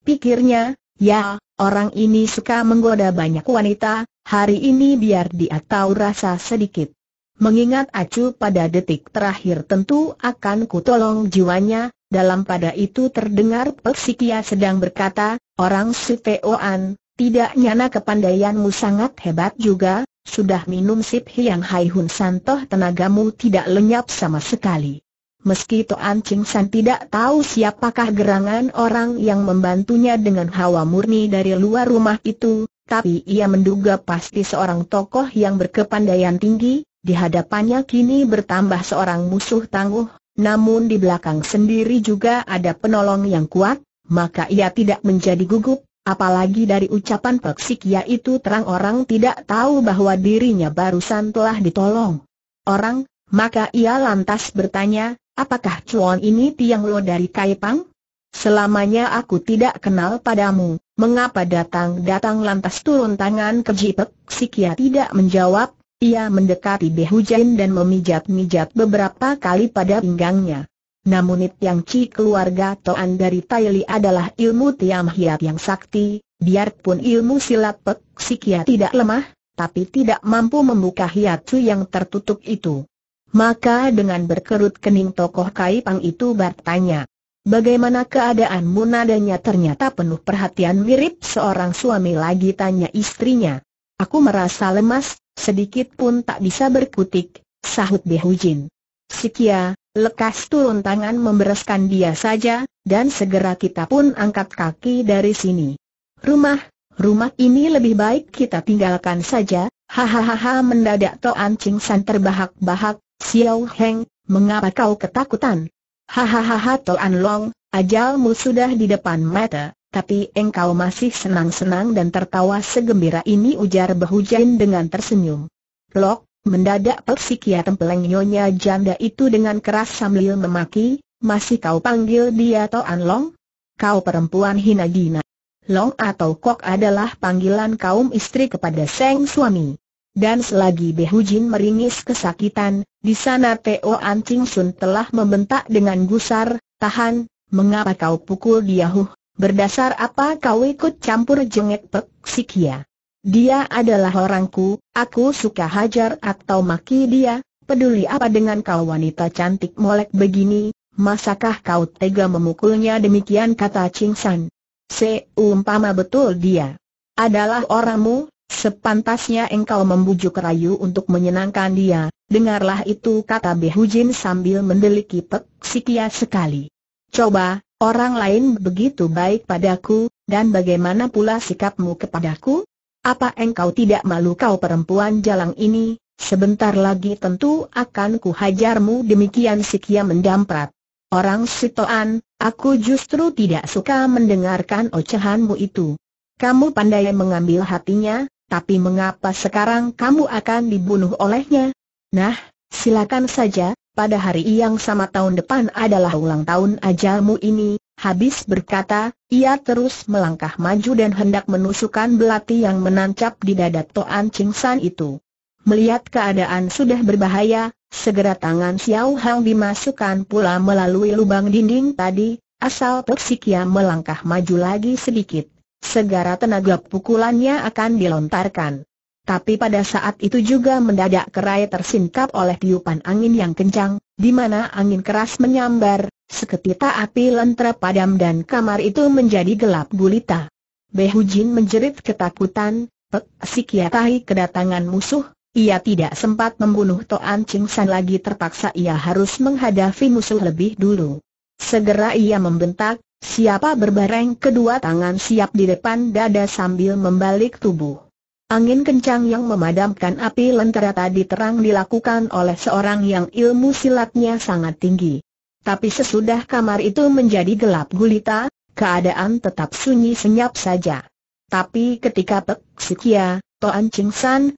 Pikirnya, ya, orang ini suka menggoda banyak wanita, hari ini biar dia tahu rasa sedikit. Mengingat acu pada detik terakhir tentu akan kutolong jiwanya, dalam pada itu terdengar Persikia sedang berkata, orang Suteoan, tidak nyana kepandaianmu sangat hebat juga, sudah minum sip Hiang Hai Hun Santoh tenagamu tidak lenyap sama sekali. Meski Toan Ching San tidak tahu siapakah gerangan orang yang membantunya dengan hawa murni dari luar rumah itu, tapi ia menduga pasti seorang tokoh yang berkepandaian tinggi, di hadapannya kini bertambah seorang musuh tangguh, namun di belakang sendiri juga ada penolong yang kuat, maka ia tidak menjadi gugup, Apalagi dari ucapan Peksikia itu terang orang tidak tahu bahwa dirinya barusan telah ditolong. Orang, maka ia lantas bertanya, apakah cuan ini Tiang Lo dari Kaipang? Selamanya aku tidak kenal padamu, mengapa datang-datang lantas turun tangan ke Jipek? ya tidak menjawab, ia mendekati Jain dan memijat-mijat beberapa kali pada pinggangnya. Namun It Yang Chi keluarga Toan dari Taili adalah ilmu Tiam Hiat yang sakti, biarpun ilmu silat Pek Sikia tidak lemah, tapi tidak mampu membuka hiatsu yang tertutup itu. Maka dengan berkerut kening tokoh kai pang itu bertanya, Bagaimana keadaan munadanya ternyata penuh perhatian mirip seorang suami lagi tanya istrinya. Aku merasa lemas, sedikit pun tak bisa berkutik, sahut Behujin. Sikia, Lekas turun tangan membereskan dia saja, dan segera kita pun angkat kaki dari sini. Rumah, rumah ini lebih baik kita tinggalkan saja, hahaha mendadak Toan Ching San terbahak-bahak, Xiao Heng, mengapa kau ketakutan? Hahaha Toan Long, ajalmu sudah di depan mata, tapi engkau masih senang-senang dan tertawa segembira ini ujar Behujan dengan tersenyum. Lok, Mendadak Persikia ya tempeleng nyonya janda itu dengan keras sambil memaki, masih kau panggil dia Toan Long? Kau perempuan hina gina. Long atau Kok adalah panggilan kaum istri kepada seng suami. Dan selagi Behujin meringis kesakitan, di sana Teo Ancing Sun telah membentak dengan gusar, tahan, mengapa kau pukul dia huh, berdasar apa kau ikut campur jengek sikia. Dia adalah orangku, aku suka hajar atau maki dia, peduli apa dengan kau wanita cantik molek begini, masakah kau tega memukulnya demikian kata Ching San. Seumpama betul dia adalah orangmu, sepantasnya engkau membujuk rayu untuk menyenangkan dia, dengarlah itu kata Behu Jin sambil mendeliki pek sikia sekali. Coba, orang lain begitu baik padaku, dan bagaimana pula sikapmu kepadaku? Apa engkau tidak malu kau perempuan jalang ini, sebentar lagi tentu akan kuhajarmu demikian si Kia mendamprat. Orang sitoan, aku justru tidak suka mendengarkan ocehanmu itu. Kamu pandai mengambil hatinya, tapi mengapa sekarang kamu akan dibunuh olehnya? Nah, silakan saja, pada hari yang sama tahun depan adalah ulang tahun ajalmu ini, Habis berkata, ia terus melangkah maju dan hendak menusukkan belati yang menancap di dada Toan Ching itu. Melihat keadaan sudah berbahaya, segera tangan Xiao Hang dimasukkan pula melalui lubang dinding tadi, asal Persikia melangkah maju lagi sedikit. segera tenaga pukulannya akan dilontarkan. Tapi pada saat itu juga mendadak kerai tersingkap oleh tiupan angin yang kencang, di mana angin keras menyambar, seketika api lentera padam dan kamar itu menjadi gelap gulita. Behujin menjerit ketakutan, Pek Sikiatahi kedatangan musuh, ia tidak sempat membunuh Toan Ching San lagi terpaksa ia harus menghadapi musuh lebih dulu. Segera ia membentak, siapa berbareng kedua tangan siap di depan dada sambil membalik tubuh. Angin kencang yang memadamkan api lentera tadi terang dilakukan oleh seorang yang ilmu silatnya sangat tinggi. Tapi sesudah kamar itu menjadi gelap gulita, keadaan tetap sunyi senyap saja. Tapi ketika Pek Sikia, Toan Ching San,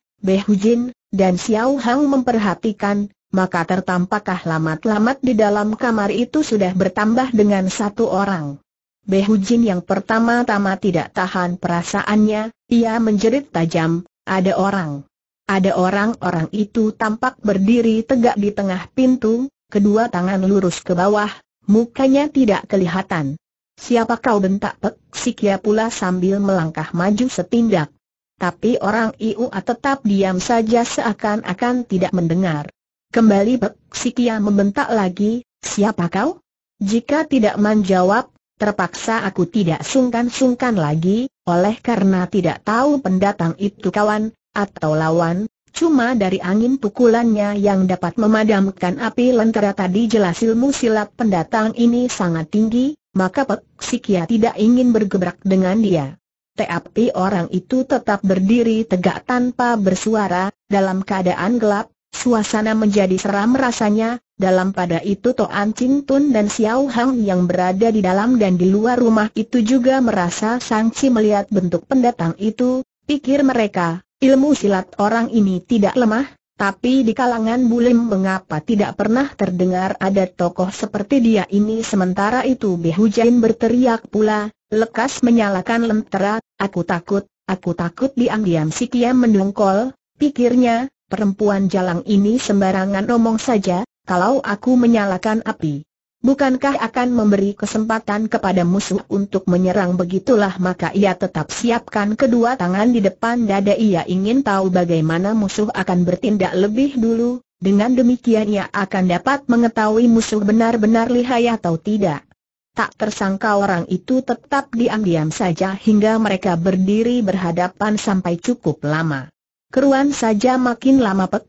Jin, dan Xiao Hang memperhatikan, maka tertampaklah lamat-lamat di dalam kamar itu sudah bertambah dengan satu orang. Behujin yang pertama-tama tidak tahan perasaannya, ia menjerit tajam, ada orang. Ada orang-orang itu tampak berdiri tegak di tengah pintu, kedua tangan lurus ke bawah, mukanya tidak kelihatan. Siapa kau bentak Pek kia pula sambil melangkah maju setindak. Tapi orang IUA tetap diam saja seakan-akan tidak mendengar. Kembali Pek kia membentak lagi, siapa kau? Jika tidak menjawab, Terpaksa aku tidak sungkan-sungkan lagi, oleh karena tidak tahu pendatang itu kawan, atau lawan, cuma dari angin pukulannya yang dapat memadamkan api lentera tadi jelas ilmu silat pendatang ini sangat tinggi, maka Pek tidak ingin bergebrak dengan dia. Tapi orang itu tetap berdiri tegak tanpa bersuara, dalam keadaan gelap, suasana menjadi seram rasanya, dalam pada itu Toan Tun dan Xiao Hang yang berada di dalam dan di luar rumah itu juga merasa sangsi melihat bentuk pendatang itu, pikir mereka, ilmu silat orang ini tidak lemah, tapi di kalangan bulim mengapa tidak pernah terdengar ada tokoh seperti dia ini sementara itu Behujain berteriak pula, lekas menyalakan lentera, aku takut, aku takut diam-diam si Kiam mendongkol, pikirnya, perempuan jalang ini sembarangan omong saja, kalau aku menyalakan api, bukankah akan memberi kesempatan kepada musuh untuk menyerang begitulah maka ia tetap siapkan kedua tangan di depan dada ia ingin tahu bagaimana musuh akan bertindak lebih dulu, dengan demikian ia akan dapat mengetahui musuh benar-benar lihai atau tidak. Tak tersangka orang itu tetap diam-diam saja hingga mereka berdiri berhadapan sampai cukup lama. Keruan saja makin lama Pek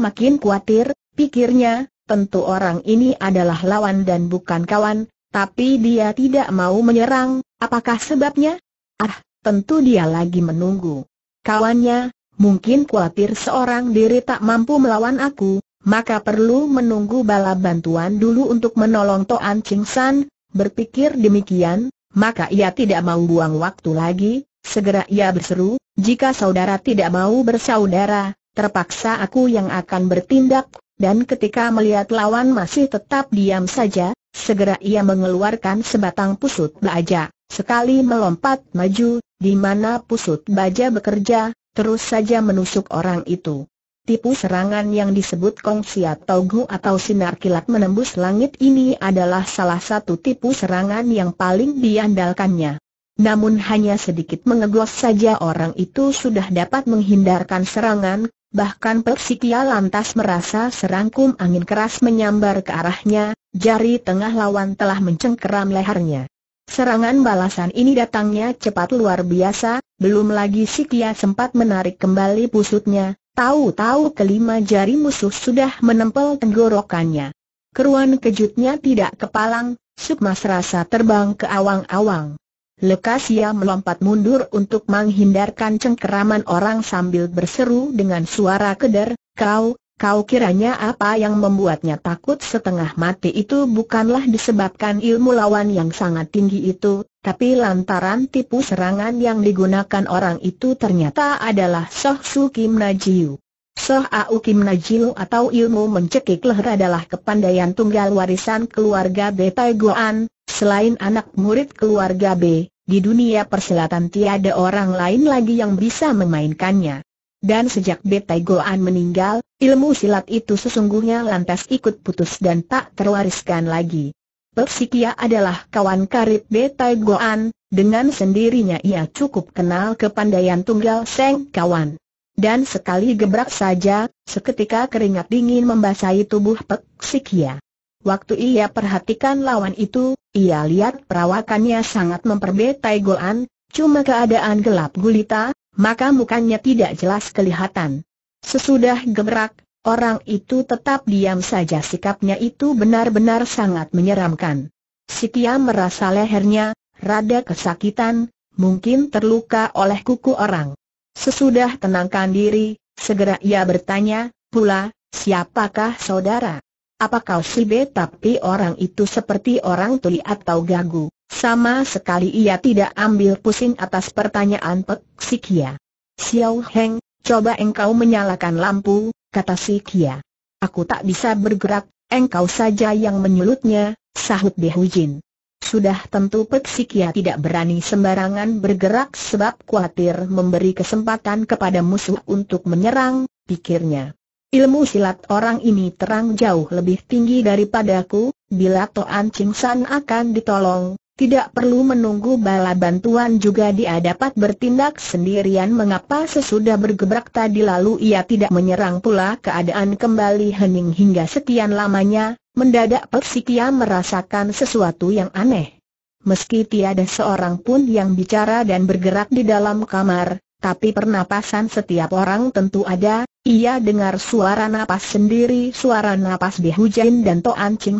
makin khawatir, Pikirnya, tentu orang ini adalah lawan dan bukan kawan, tapi dia tidak mau menyerang, apakah sebabnya? Ah, tentu dia lagi menunggu. Kawannya, mungkin khawatir seorang diri tak mampu melawan aku, maka perlu menunggu bala bantuan dulu untuk menolong Toan Ching San, berpikir demikian, maka ia tidak mau buang waktu lagi, segera ia berseru, jika saudara tidak mau bersaudara, terpaksa aku yang akan bertindak, dan ketika melihat lawan masih tetap diam saja, segera ia mengeluarkan sebatang pusut baja, sekali melompat maju, di mana pusut baja bekerja, terus saja menusuk orang itu. Tipu serangan yang disebut kongsi atau gu atau sinar kilat menembus langit ini adalah salah satu tipu serangan yang paling diandalkannya. Namun hanya sedikit mengegos saja orang itu sudah dapat menghindarkan serangan, Bahkan Persikia lantas merasa serangkum angin keras menyambar ke arahnya, jari tengah lawan telah mencengkeram lehernya. Serangan balasan ini datangnya cepat luar biasa, belum lagi Sikia sempat menarik kembali pusutnya, tahu-tahu kelima jari musuh sudah menempel tenggorokannya. Keruan kejutnya tidak kepalang, Sukma serasa terbang ke awang-awang. Lekas ia melompat mundur untuk menghindarkan cengkeraman orang sambil berseru dengan suara keder, kau, kau kiranya apa yang membuatnya takut setengah mati itu bukanlah disebabkan ilmu lawan yang sangat tinggi itu, tapi lantaran tipu serangan yang digunakan orang itu ternyata adalah Soh Su Kim Najiu. Soh Au Kim Najiu atau ilmu mencekik leher adalah kepandaian tunggal warisan keluarga Betai Goan, Selain anak murid keluarga B, di dunia persilatan tiada orang lain lagi yang bisa memainkannya. Dan sejak B Goan meninggal, ilmu silat itu sesungguhnya lantas ikut putus dan tak terwariskan lagi. Peksikia adalah kawan karib B Goan, dengan sendirinya ia cukup kenal kepandaian tunggal Seng Kawan. Dan sekali gebrak saja, seketika keringat dingin membasahi tubuh Peksikia. Waktu ia perhatikan lawan itu, ia lihat perawakannya sangat memperbetai Goan, cuma keadaan gelap gulita, maka mukanya tidak jelas kelihatan. Sesudah gemerak, orang itu tetap diam saja sikapnya itu benar-benar sangat menyeramkan. Sikia merasa lehernya, rada kesakitan, mungkin terluka oleh kuku orang. Sesudah tenangkan diri, segera ia bertanya, pula, siapakah saudara? Apa kau si B tapi orang itu seperti orang tuli atau gagu? Sama sekali ia tidak ambil pusing atas pertanyaan Pek Sikia. Xiao Heng, coba engkau menyalakan lampu, kata Sikia. Aku tak bisa bergerak, engkau saja yang menyulutnya, sahut Behujin. Sudah tentu Pek Sikia tidak berani sembarangan bergerak sebab khawatir memberi kesempatan kepada musuh untuk menyerang, pikirnya. Ilmu silat orang ini terang jauh lebih tinggi daripadaku, bila Toan Ching San akan ditolong, tidak perlu menunggu bala bantuan juga dia dapat bertindak sendirian mengapa sesudah bergebrak tadi lalu ia tidak menyerang pula keadaan kembali hening hingga sekian lamanya, mendadak Persikia merasakan sesuatu yang aneh. Meski tiada seorang pun yang bicara dan bergerak di dalam kamar, tapi pernapasan setiap orang tentu ada, ia dengar suara napas sendiri suara napas dihujan dan Toan Ching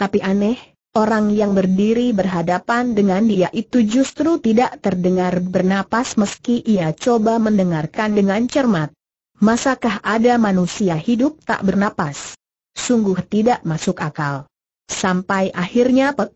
tapi aneh, orang yang berdiri berhadapan dengan dia itu justru tidak terdengar bernapas meski ia coba mendengarkan dengan cermat. Masakah ada manusia hidup tak bernapas? Sungguh tidak masuk akal. Sampai akhirnya Pek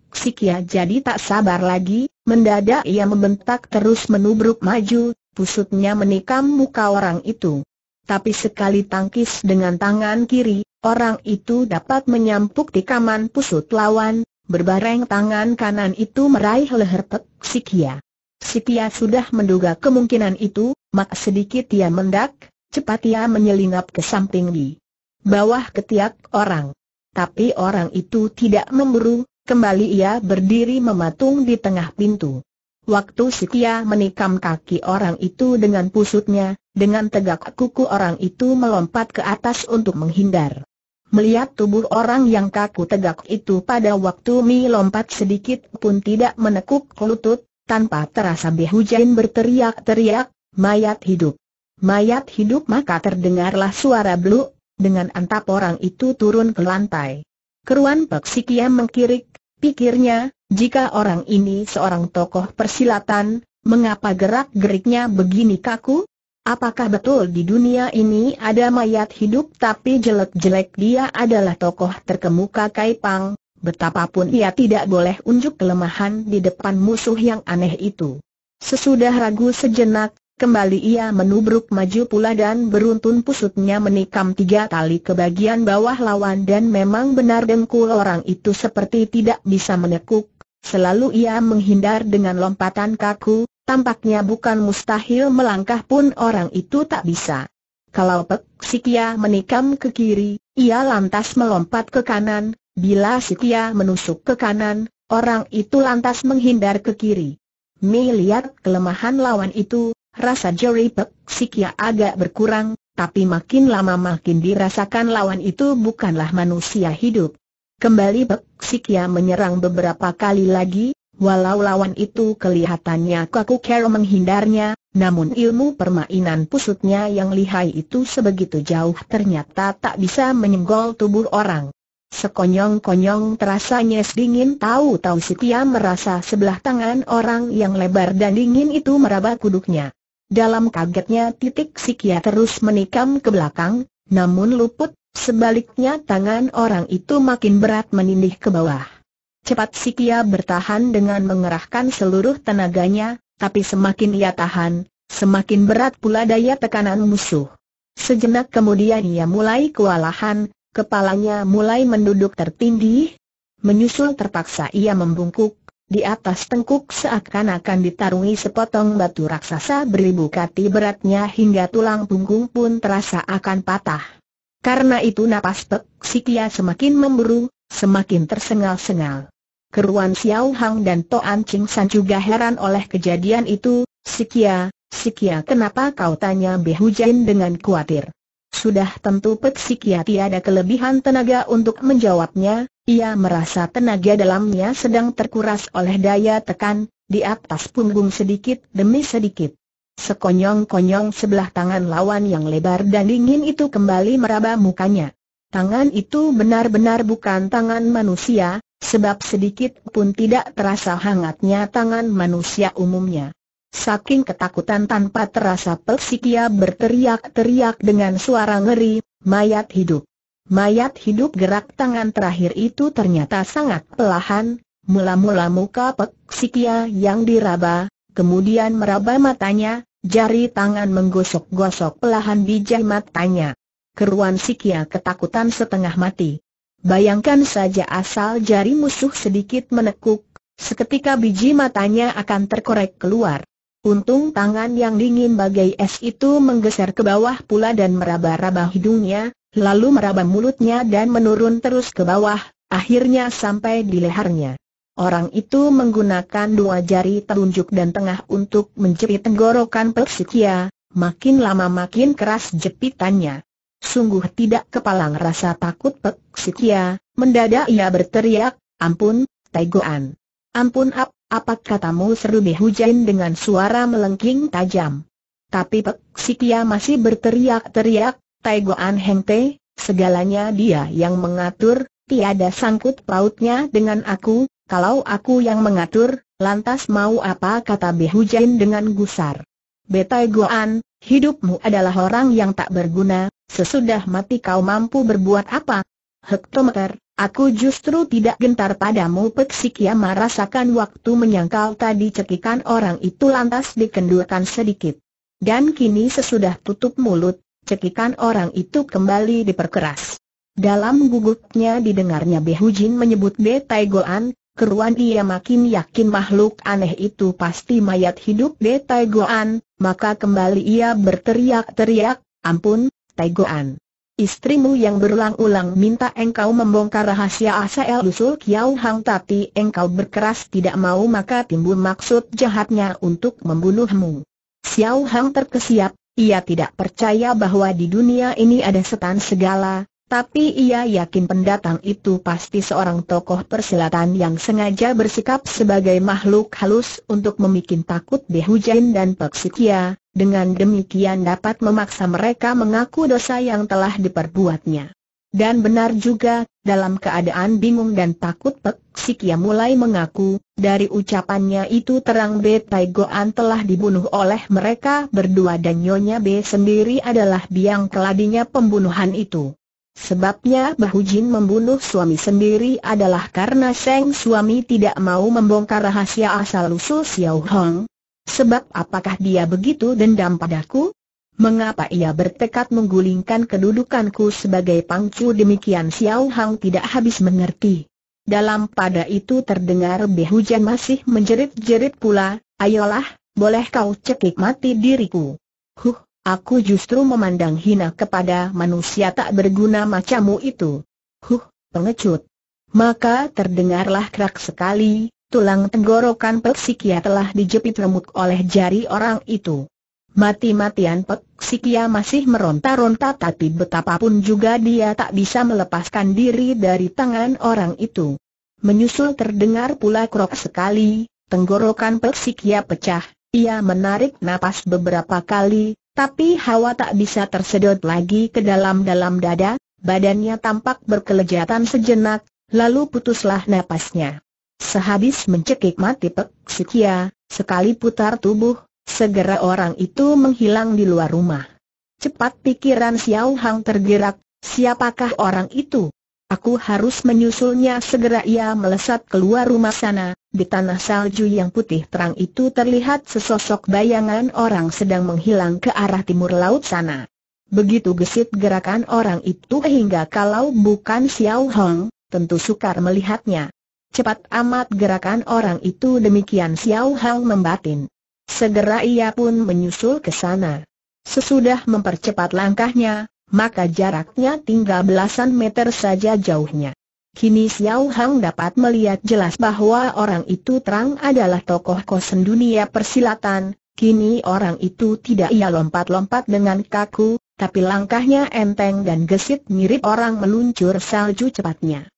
jadi tak sabar lagi, mendadak ia membentak terus menubruk maju, pusutnya menikam muka orang itu tapi sekali tangkis dengan tangan kiri, orang itu dapat menyampuk kaman pusut lawan, berbareng tangan kanan itu meraih leher Pek Sikia. Sikia sudah menduga kemungkinan itu, mak sedikit ia mendak, cepat ia menyelinap ke samping di bawah ketiak orang. Tapi orang itu tidak memburu, kembali ia berdiri mematung di tengah pintu. Waktu Sitia menikam kaki orang itu dengan pusutnya, dengan tegak kuku orang itu melompat ke atas untuk menghindar. Melihat tubuh orang yang kaku tegak itu pada waktu Mi lompat sedikit pun tidak menekuk lutut, tanpa terasa Bihujain berteriak-teriak, mayat hidup. Mayat hidup maka terdengarlah suara blu, dengan antap orang itu turun ke lantai. Keruan Pek Sikia mengkirik, pikirnya, jika orang ini seorang tokoh persilatan, mengapa gerak-geriknya begini kaku? Apakah betul di dunia ini ada mayat hidup tapi jelek-jelek dia adalah tokoh terkemuka Kaipang, betapapun ia tidak boleh unjuk kelemahan di depan musuh yang aneh itu. Sesudah ragu sejenak, kembali ia menubruk maju pula dan beruntun pusutnya menikam tiga tali ke bagian bawah lawan dan memang benar dengkul orang itu seperti tidak bisa menekuk, Selalu ia menghindar dengan lompatan kaku, tampaknya bukan mustahil melangkah pun orang itu tak bisa. Kalau Pek Sikia menikam ke kiri, ia lantas melompat ke kanan, bila Sikia menusuk ke kanan, orang itu lantas menghindar ke kiri. Melihat kelemahan lawan itu, rasa jeri Pek Sikia agak berkurang, tapi makin lama makin dirasakan lawan itu bukanlah manusia hidup. Kembali Bek Sikya menyerang beberapa kali lagi, walau lawan itu kelihatannya kaku Carol menghindarnya, namun ilmu permainan pusutnya yang lihai itu sebegitu jauh ternyata tak bisa menyenggol tubuh orang. Sekonyong-konyong nyes dingin tahu-tahu Sikya merasa sebelah tangan orang yang lebar dan dingin itu meraba kuduknya. Dalam kagetnya titik Sikya terus menikam ke belakang, namun luput Sebaliknya tangan orang itu makin berat menindih ke bawah. Cepat Sikia bertahan dengan mengerahkan seluruh tenaganya, tapi semakin ia tahan, semakin berat pula daya tekanan musuh. Sejenak kemudian ia mulai kewalahan, kepalanya mulai menduduk tertindih. Menyusul terpaksa ia membungkuk, di atas tengkuk seakan-akan ditarungi sepotong batu raksasa beribu kati beratnya hingga tulang punggung pun terasa akan patah. Karena itu napas Pek Sikia semakin memburu, semakin tersengal-sengal. Keruan Xiao Hang dan Toan Ching San juga heran oleh kejadian itu, Sikia, Sikia kenapa kau tanya Behujain dengan kuatir? Sudah tentu Pek Sikia tiada kelebihan tenaga untuk menjawabnya, ia merasa tenaga dalamnya sedang terkuras oleh daya tekan, di atas punggung sedikit demi sedikit. Sekonyong-konyong sebelah tangan lawan yang lebar dan dingin itu kembali meraba mukanya. Tangan itu benar-benar bukan tangan manusia, sebab sedikit pun tidak terasa hangatnya tangan manusia umumnya. Saking ketakutan tanpa terasa Persikia berteriak-teriak dengan suara ngeri, mayat hidup. Mayat hidup gerak tangan terakhir itu ternyata sangat pelahan, mula-mula muka Persikia yang diraba, kemudian meraba matanya, jari tangan menggosok-gosok pelahan biji matanya. Keruan Sikia ketakutan setengah mati. Bayangkan saja asal jari musuh sedikit menekuk, seketika biji matanya akan terkorek keluar. Untung tangan yang dingin bagai es itu menggeser ke bawah pula dan meraba-raba hidungnya, lalu meraba mulutnya dan menurun terus ke bawah, akhirnya sampai di lehernya. Orang itu menggunakan dua jari telunjuk dan tengah untuk menjepit tenggorokan Persikia, makin lama makin keras jepitannya. Sungguh tidak kepalang rasa takut Persikia, mendadak ia berteriak, ampun, Taigoan. Ampun ap, apa katamu seru dihujain dengan suara melengking tajam. Tapi Persikia masih berteriak-teriak, Taigoan Hengte, segalanya dia yang mengatur, tiada sangkut pautnya dengan aku, kalau aku yang mengatur, lantas mau apa kata Behu Jin dengan gusar. Betai Goan, hidupmu adalah orang yang tak berguna, sesudah mati kau mampu berbuat apa? Hektometer, aku justru tidak gentar padamu Peksikia merasakan waktu menyangkal tadi cekikan orang itu lantas dikendurkan sedikit. Dan kini sesudah tutup mulut, cekikan orang itu kembali diperkeras. Dalam gugupnya didengarnya Behujin menyebut Betai Goan, keruan ia makin yakin makhluk aneh itu pasti mayat hidup de Goan, maka kembali ia berteriak-teriak, ampun, Goan. Istrimu yang berulang-ulang minta engkau membongkar rahasia asal usul Kiau Hang tapi engkau berkeras tidak mau maka timbul maksud jahatnya untuk membunuhmu. Xiao Hang terkesiap, ia tidak percaya bahwa di dunia ini ada setan segala, tapi ia yakin pendatang itu pasti seorang tokoh persilatan yang sengaja bersikap sebagai makhluk halus untuk membuat takut Behujain dan Peksikia, dengan demikian dapat memaksa mereka mengaku dosa yang telah diperbuatnya. Dan benar juga, dalam keadaan bingung dan takut Peksikia mulai mengaku, dari ucapannya itu terang B. Tai telah dibunuh oleh mereka berdua dan Nyonya B sendiri adalah biang keladinya pembunuhan itu. Sebabnya Bahu Jin membunuh suami sendiri adalah karena Seng suami tidak mau membongkar rahasia asal-usul Xiao Hong. Sebab apakah dia begitu dendam padaku? Mengapa ia bertekad menggulingkan kedudukanku sebagai pangcu demikian Xiao Hong tidak habis mengerti. Dalam pada itu terdengar Behujan masih menjerit-jerit pula, ayolah, boleh kau cekik mati diriku. Huh, Aku justru memandang hina kepada manusia tak berguna macammu itu. Huh, pengecut. Maka terdengarlah kerak sekali, tulang tenggorokan Pek telah dijepit remuk oleh jari orang itu. Mati-matian Pek masih meronta-ronta tapi betapapun juga dia tak bisa melepaskan diri dari tangan orang itu. Menyusul terdengar pula krok sekali, tenggorokan Pek pecah, ia menarik napas beberapa kali, tapi hawa tak bisa tersedot lagi ke dalam-dalam dada, badannya tampak berkelejatan sejenak, lalu putuslah napasnya. Sehabis mencekik mati Pek Sikia, sekali putar tubuh, segera orang itu menghilang di luar rumah. Cepat pikiran Xiao Hang tergerak, siapakah orang itu? Aku harus menyusulnya segera ia melesat keluar rumah sana, di tanah salju yang putih terang itu terlihat sesosok bayangan orang sedang menghilang ke arah timur laut sana. Begitu gesit gerakan orang itu hingga kalau bukan Xiao Hong, tentu sukar melihatnya. Cepat amat gerakan orang itu demikian Xiao Hong membatin. Segera ia pun menyusul ke sana. Sesudah mempercepat langkahnya, maka jaraknya tinggal belasan meter saja jauhnya. Kini Xiao Hang dapat melihat jelas bahwa orang itu terang adalah tokoh kosen dunia persilatan, kini orang itu tidak ia lompat-lompat dengan kaku, tapi langkahnya enteng dan gesit mirip orang meluncur salju cepatnya.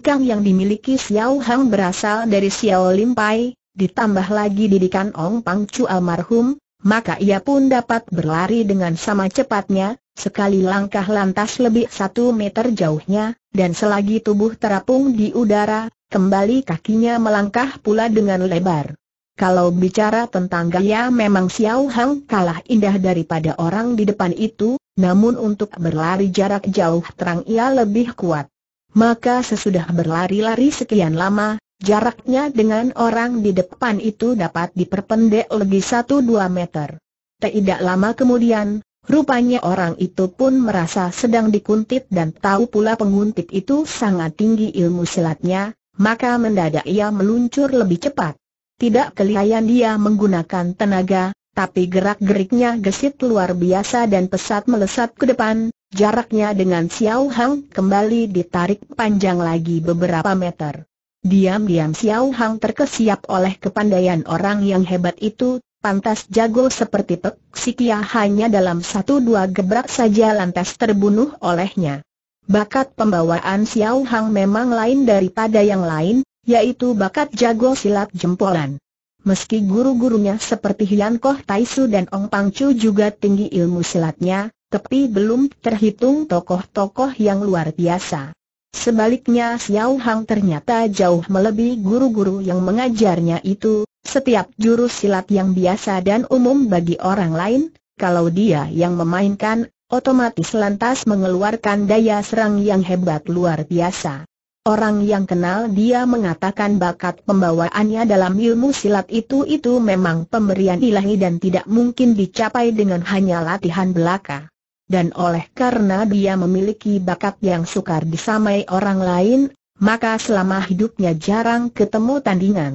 Kang yang dimiliki Xiao Hang berasal dari Xiao Limpai, ditambah lagi didikan Ong Pang Chu almarhum, maka ia pun dapat berlari dengan sama cepatnya, sekali langkah lantas lebih satu meter jauhnya, dan selagi tubuh terapung di udara, kembali kakinya melangkah pula dengan lebar. Kalau bicara tentang gaya memang Xiao Hang kalah indah daripada orang di depan itu, namun untuk berlari jarak jauh terang ia lebih kuat. Maka sesudah berlari-lari sekian lama, Jaraknya dengan orang di depan itu dapat diperpendek lagi 1-2 meter. Tidak lama kemudian, rupanya orang itu pun merasa sedang dikuntit dan tahu pula penguntit itu sangat tinggi ilmu silatnya, maka mendadak ia meluncur lebih cepat. Tidak kelihayan dia menggunakan tenaga, tapi gerak-geriknya gesit luar biasa dan pesat melesat ke depan, jaraknya dengan Xiao Hang kembali ditarik panjang lagi beberapa meter. Diam-diam Xiao Hang terkesiap oleh kepandaian orang yang hebat itu, pantas jago seperti Pek Sikia hanya dalam satu dua gebrak saja lantas terbunuh olehnya. Bakat pembawaan Xiao Hang memang lain daripada yang lain, yaitu bakat jago silat jempolan. Meski guru-gurunya seperti Hian Koh Taisu dan Ong Pang Chu juga tinggi ilmu silatnya, tapi belum terhitung tokoh-tokoh yang luar biasa. Sebaliknya Xiao Hang ternyata jauh melebihi guru-guru yang mengajarnya itu, setiap jurus silat yang biasa dan umum bagi orang lain, kalau dia yang memainkan, otomatis lantas mengeluarkan daya serang yang hebat luar biasa. Orang yang kenal dia mengatakan bakat pembawaannya dalam ilmu silat itu itu memang pemberian ilahi dan tidak mungkin dicapai dengan hanya latihan belaka dan oleh karena dia memiliki bakat yang sukar disamai orang lain, maka selama hidupnya jarang ketemu tandingan.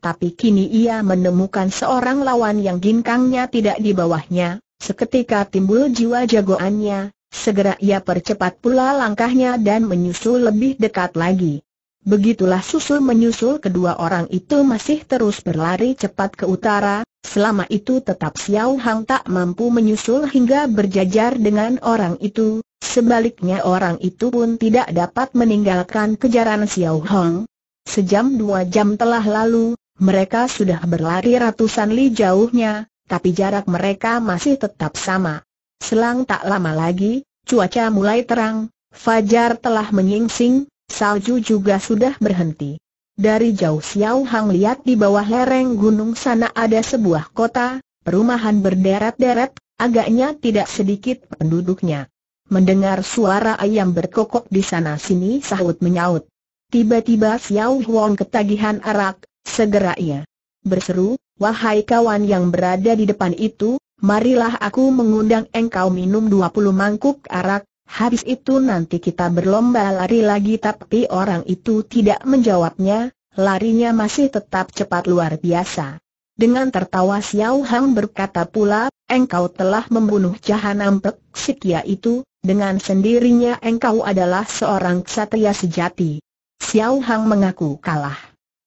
Tapi kini ia menemukan seorang lawan yang ginkangnya tidak di bawahnya, seketika timbul jiwa jagoannya, segera ia percepat pula langkahnya dan menyusul lebih dekat lagi. Begitulah susul menyusul kedua orang itu masih terus berlari cepat ke utara, Selama itu tetap Xiao Hang tak mampu menyusul hingga berjajar dengan orang itu, sebaliknya orang itu pun tidak dapat meninggalkan kejaran Xiao Hang. Sejam dua jam telah lalu, mereka sudah berlari ratusan li jauhnya, tapi jarak mereka masih tetap sama. Selang tak lama lagi, cuaca mulai terang, fajar telah menyingsing, salju juga sudah berhenti. Dari jauh Xiao Hang lihat di bawah lereng gunung sana ada sebuah kota, perumahan berderet-deret, agaknya tidak sedikit penduduknya. Mendengar suara ayam berkokok di sana-sini sahut menyaut. Tiba-tiba Xiao Huang ketagihan arak, segera ia berseru, wahai kawan yang berada di depan itu, marilah aku mengundang engkau minum 20 mangkuk arak, Habis itu nanti kita berlomba lari lagi tapi orang itu tidak menjawabnya, larinya masih tetap cepat luar biasa. Dengan tertawa Xiao Hang berkata pula, engkau telah membunuh Jahanam Pek Sikia itu, dengan sendirinya engkau adalah seorang ksatria sejati. Xiao Hang mengaku kalah.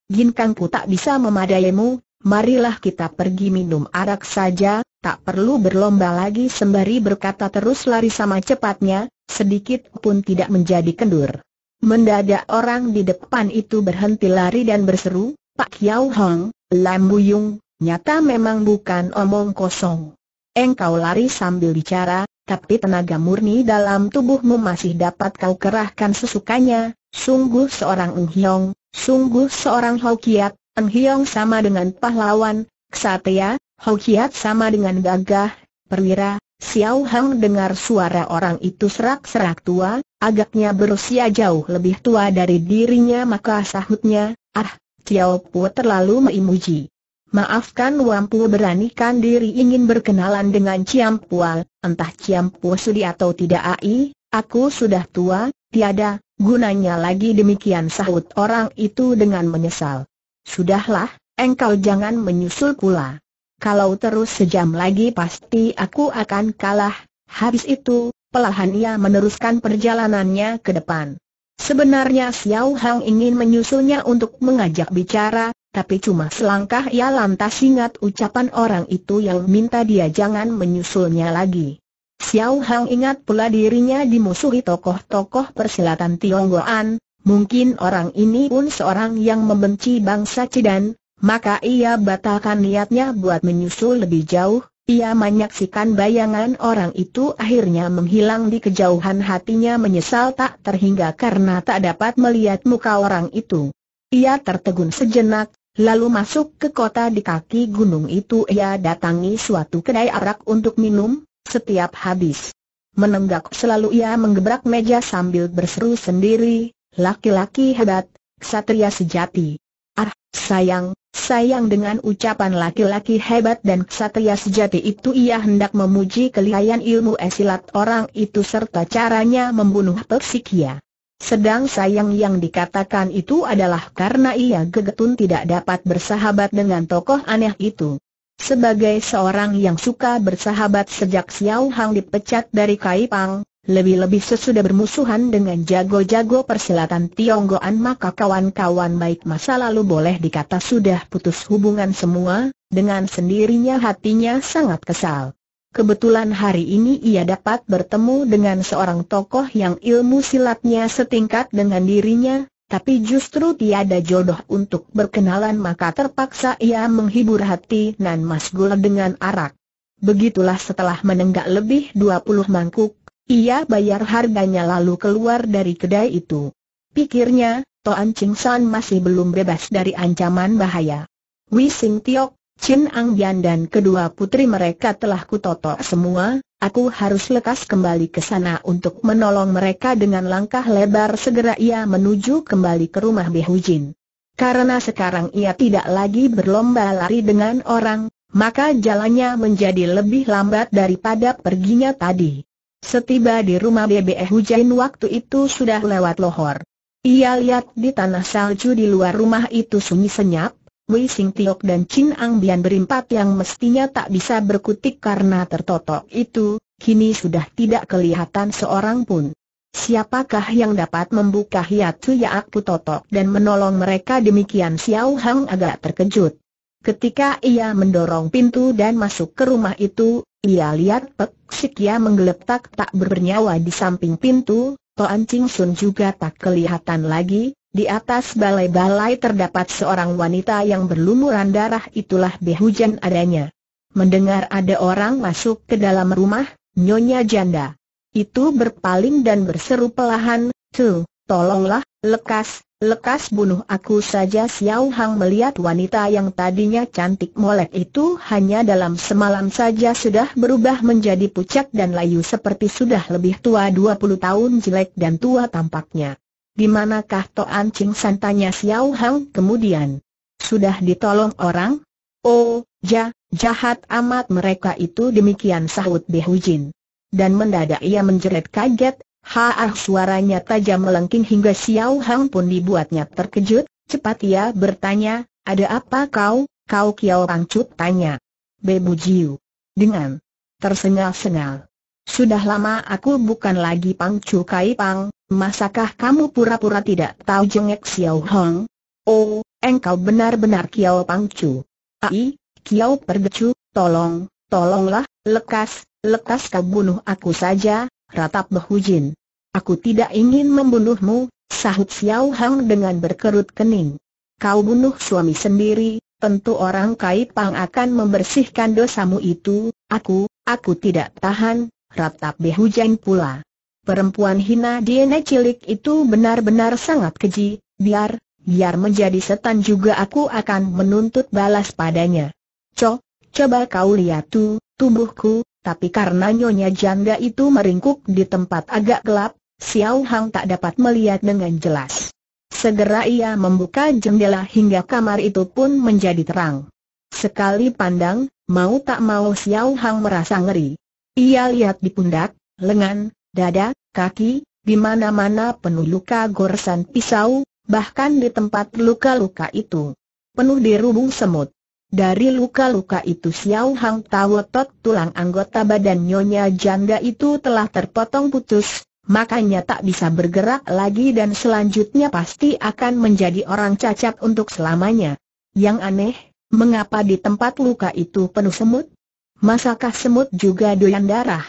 Ginkangku tak bisa memadaimu, marilah kita pergi minum arak saja, tak perlu berlomba lagi sembari berkata terus lari sama cepatnya, sedikit pun tidak menjadi kendur. Mendadak orang di depan itu berhenti lari dan berseru, Pak Kiao Hong, Lam Buyung, nyata memang bukan omong kosong. Engkau lari sambil bicara, tapi tenaga murni dalam tubuhmu masih dapat kau kerahkan sesukanya, sungguh seorang Eng Hiong, sungguh seorang Hau Kiat, Eng Hiong sama dengan pahlawan, ksatria, Ho Kiat sama dengan gagah, perwira, Xiao Hang dengar suara orang itu serak-serak tua, agaknya berusia jauh lebih tua dari dirinya maka sahutnya, ah, Xiao Pu terlalu meimuji. Maafkan Wampu beranikan diri ingin berkenalan dengan Ciam Pual, entah Ciam Pu sudi atau tidak ai, aku sudah tua, tiada, gunanya lagi demikian sahut orang itu dengan menyesal. Sudahlah, engkau jangan menyusul pula. Kalau terus sejam lagi pasti aku akan kalah. Habis itu, pelahan ia meneruskan perjalanannya ke depan. Sebenarnya Xiao Hang ingin menyusulnya untuk mengajak bicara, tapi cuma selangkah ia lantas ingat ucapan orang itu yang minta dia jangan menyusulnya lagi. Xiao Hang ingat pula dirinya dimusuhi tokoh-tokoh persilatan Tionggoan, mungkin orang ini pun seorang yang membenci bangsa Cidan, maka ia batalkan niatnya buat menyusul lebih jauh, ia menyaksikan bayangan orang itu akhirnya menghilang di kejauhan hatinya menyesal tak terhingga karena tak dapat melihat muka orang itu. Ia tertegun sejenak, lalu masuk ke kota di kaki gunung itu ia datangi suatu kedai arak untuk minum, setiap habis. Menenggak selalu ia menggebrak meja sambil berseru sendiri, laki-laki hebat, ksatria sejati. Ah, sayang, sayang dengan ucapan laki-laki hebat dan ksatria sejati itu ia hendak memuji kelihayan ilmu esilat orang itu serta caranya membunuh Persikia. Sedang sayang yang dikatakan itu adalah karena ia gegetun tidak dapat bersahabat dengan tokoh aneh itu. Sebagai seorang yang suka bersahabat sejak Xiao Hang dipecat dari Kaipang, lebih-lebih sesudah bermusuhan dengan jago-jago persilatan Tionggoan maka kawan-kawan baik masa lalu boleh dikata sudah putus hubungan semua, dengan sendirinya hatinya sangat kesal. Kebetulan hari ini ia dapat bertemu dengan seorang tokoh yang ilmu silatnya setingkat dengan dirinya, tapi justru tiada jodoh untuk berkenalan maka terpaksa ia menghibur hati Nan Mas Gula dengan arak. Begitulah setelah menenggak lebih 20 mangkuk, ia bayar harganya lalu keluar dari kedai itu. Pikirnya, Toan Ching San masih belum bebas dari ancaman bahaya. Wei Sing Tiok, Chin Ang Bian dan kedua putri mereka telah kutotok semua, aku harus lekas kembali ke sana untuk menolong mereka dengan langkah lebar segera ia menuju kembali ke rumah Jin. Karena sekarang ia tidak lagi berlomba lari dengan orang, maka jalannya menjadi lebih lambat daripada perginya tadi. Setiba di rumah BBE Hujain waktu itu sudah lewat lohor. Ia lihat di tanah salju di luar rumah itu sunyi senyap, Wei Sing Tiok dan Chin Ang Bian berempat yang mestinya tak bisa berkutik karena tertotok itu, kini sudah tidak kelihatan seorang pun. Siapakah yang dapat membuka hiatu ya, aku totok dan menolong mereka demikian Xiao Hang agak terkejut. Ketika ia mendorong pintu dan masuk ke rumah itu, ia lihat Pek Sikia menggeletak tak bernyawa di samping pintu, Toan Ching Sun juga tak kelihatan lagi, di atas balai-balai terdapat seorang wanita yang berlumuran darah itulah Behujan adanya. Mendengar ada orang masuk ke dalam rumah, Nyonya janda. Itu berpaling dan berseru pelahan, Tu, tolonglah, lekas, Lekas bunuh aku saja Xiao Hang melihat wanita yang tadinya cantik molek itu hanya dalam semalam saja sudah berubah menjadi pucat dan layu seperti sudah lebih tua 20 tahun jelek dan tua tampaknya. Di manakah Toan Ching San tanya Xiao Hang kemudian? Sudah ditolong orang? Oh, ja, jahat amat mereka itu demikian sahut Behu Jin. Dan mendadak ia menjerit kaget, Haah suaranya tajam melengking hingga Xiao Hang pun dibuatnya terkejut, cepat ia bertanya, ada apa kau, kau Kiao Pangcut tanya. Bebu Jiu. Dengan tersengal-sengal. Sudah lama aku bukan lagi Pangcu Kai Pang, masakah kamu pura-pura tidak tahu jengek Xiao Hang? Oh, engkau benar-benar Kiao Pangcu. Ai, Kiao Pergecu, tolong, tolonglah, lekas, lekas kau bunuh aku saja, ratap Bahu Jin. Aku tidak ingin membunuhmu, sahut Xiao Hang dengan berkerut kening. Kau bunuh suami sendiri, tentu orang Kai Pang akan membersihkan dosamu itu, aku, aku tidak tahan, ratap Behu Jin pula. Perempuan hina DNA cilik itu benar-benar sangat keji, biar, biar menjadi setan juga aku akan menuntut balas padanya. Co, coba kau lihat tuh, tubuhku, tapi karena nyonya janda itu meringkuk di tempat agak gelap, Xiao Hang tak dapat melihat dengan jelas. Segera ia membuka jendela hingga kamar itu pun menjadi terang. Sekali pandang, mau tak mau Xiao Hang merasa ngeri. Ia lihat di pundak, lengan, dada, kaki, di mana-mana penuh luka goresan pisau, bahkan di tempat luka-luka itu penuh dirubung semut. Dari luka-luka itu Xiao Hang tahu tot tulang anggota badan nyonya janda itu telah terpotong putus, makanya tak bisa bergerak lagi dan selanjutnya pasti akan menjadi orang cacat untuk selamanya. Yang aneh, mengapa di tempat luka itu penuh semut? Masakah semut juga doyan darah?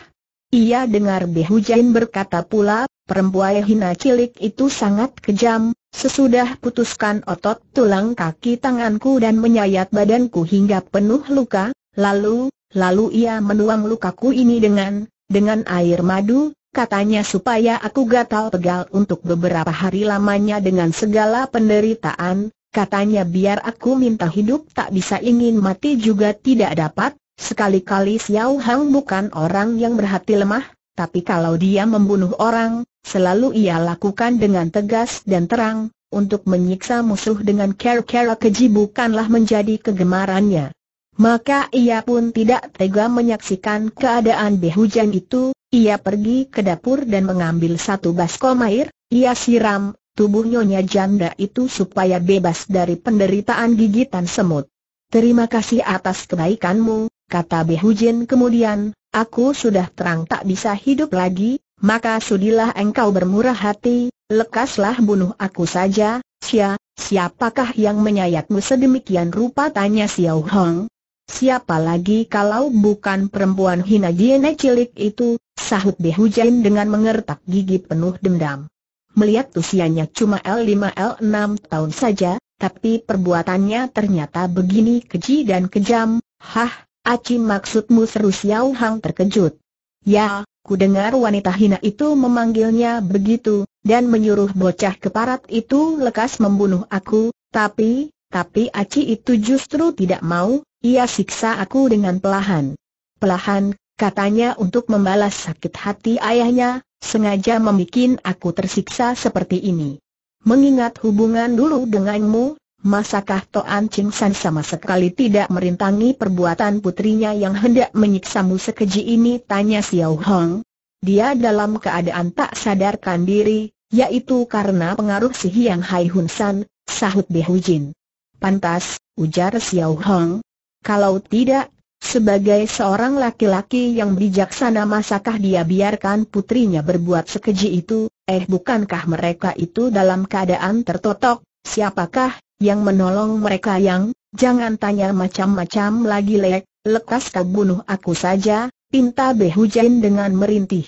Ia dengar Bihujain berkata pula, perempuan hina cilik itu sangat kejam, sesudah putuskan otot tulang kaki tanganku dan menyayat badanku hingga penuh luka, lalu, lalu ia menuang lukaku ini dengan, dengan air madu, katanya supaya aku gatal-pegal untuk beberapa hari lamanya dengan segala penderitaan, katanya biar aku minta hidup tak bisa ingin mati juga tidak dapat, Sekali-kali Xiao Hang bukan orang yang berhati lemah, tapi kalau dia membunuh orang, selalu ia lakukan dengan tegas dan terang, untuk menyiksa musuh dengan cara-cara keji bukanlah menjadi kegemarannya. Maka ia pun tidak tega menyaksikan keadaan Behujan itu, ia pergi ke dapur dan mengambil satu baskom air, ia siram, tubuh nyonya janda itu supaya bebas dari penderitaan gigitan semut. Terima kasih atas kebaikanmu, kata Behujin kemudian, aku sudah terang tak bisa hidup lagi, maka sudilah engkau bermurah hati, lekaslah bunuh aku saja, Sia, siapakah yang menyayatmu sedemikian rupa tanya Xiao Hong. Siapa lagi kalau bukan perempuan hina Jiene cilik itu, sahut Behujin dengan mengertak gigi penuh dendam. Melihat usianya cuma L5-L6 tahun saja, tapi perbuatannya ternyata begini keji dan kejam, hah, aci maksudmu seru Xiao Hang terkejut. Ya, ku dengar wanita hina itu memanggilnya begitu, dan menyuruh bocah keparat itu lekas membunuh aku, tapi, tapi aci itu justru tidak mau, ia siksa aku dengan pelahan. Pelahan, katanya untuk membalas sakit hati ayahnya, sengaja membuat aku tersiksa seperti ini. Mengingat hubungan dulu denganmu, masakah Toan Ching San sama sekali tidak merintangi perbuatan putrinya yang hendak menyiksamu sekeji ini? Tanya Xiao Hong. Dia dalam keadaan tak sadarkan diri, yaitu karena pengaruh si Hiang Hai Hun San, sahut Behujin. Pantas, ujar Xiao Hong. Kalau tidak, sebagai seorang laki-laki yang bijaksana masakah dia biarkan putrinya berbuat sekeji itu, eh bukankah mereka itu dalam keadaan tertotok, siapakah yang menolong mereka yang, jangan tanya macam-macam lagi lek, lekas kau bunuh aku saja, pinta Behujain dengan merintih.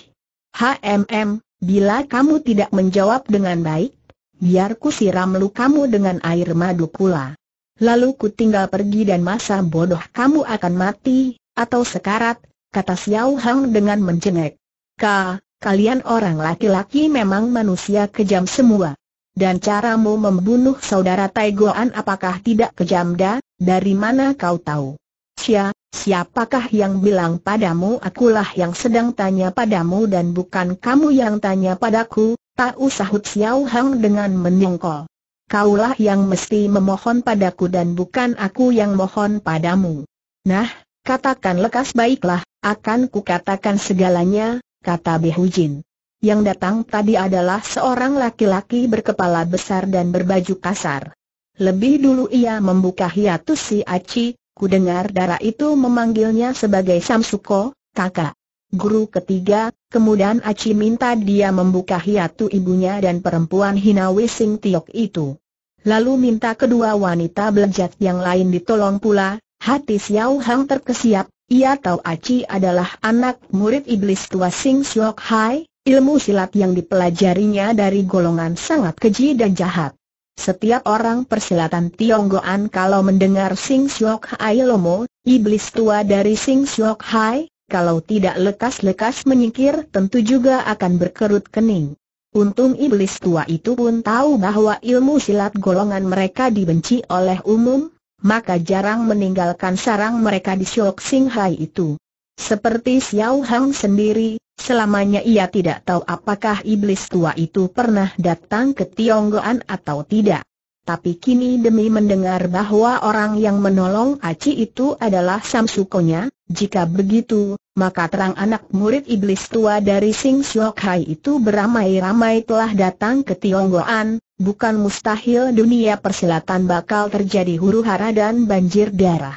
HMM, bila kamu tidak menjawab dengan baik, biar ku siram lukamu dengan air madu pula lalu ku tinggal pergi dan masa bodoh kamu akan mati, atau sekarat, kata Xiao Hang dengan mencengek. Ka, kalian orang laki-laki memang manusia kejam semua. Dan caramu membunuh saudara Tai apakah tidak kejam dah, dari mana kau tahu? Sia, siapakah yang bilang padamu akulah yang sedang tanya padamu dan bukan kamu yang tanya padaku, tahu sahut Xiao Hang dengan menyongkol kaulah yang mesti memohon padaku dan bukan aku yang mohon padamu. Nah, katakan lekas baiklah, akan kukatakan segalanya, kata Behujin. Yang datang tadi adalah seorang laki-laki berkepala besar dan berbaju kasar. Lebih dulu ia membuka hiatus si Aci, ku dengar darah itu memanggilnya sebagai Samsuko, kakak. Guru ketiga, kemudian Aci minta dia membuka hiatu ibunya dan perempuan hina Wising Tiok itu. Lalu minta kedua wanita belenjat yang lain ditolong pula, hati Xiao Hang terkesiap, ia tahu Aci adalah anak murid iblis tua Sing Siok Hai, ilmu silat yang dipelajarinya dari golongan sangat keji dan jahat. Setiap orang persilatan Tionggoan kalau mendengar Sing Siok Hai Lomo, iblis tua dari Sing Siok Hai, kalau tidak lekas-lekas menyingkir tentu juga akan berkerut kening. Untung iblis tua itu pun tahu bahwa ilmu silat golongan mereka dibenci oleh umum, maka jarang meninggalkan sarang mereka di Siok Sing Hai itu. Seperti Xiao Hang sendiri, selamanya ia tidak tahu apakah iblis tua itu pernah datang ke Tionggoan atau tidak tapi kini demi mendengar bahwa orang yang menolong Aci itu adalah Samsukonya, jika begitu, maka terang anak murid iblis tua dari Sing Siok Hai itu beramai-ramai telah datang ke Tionggoan, bukan mustahil dunia persilatan bakal terjadi huru hara dan banjir darah.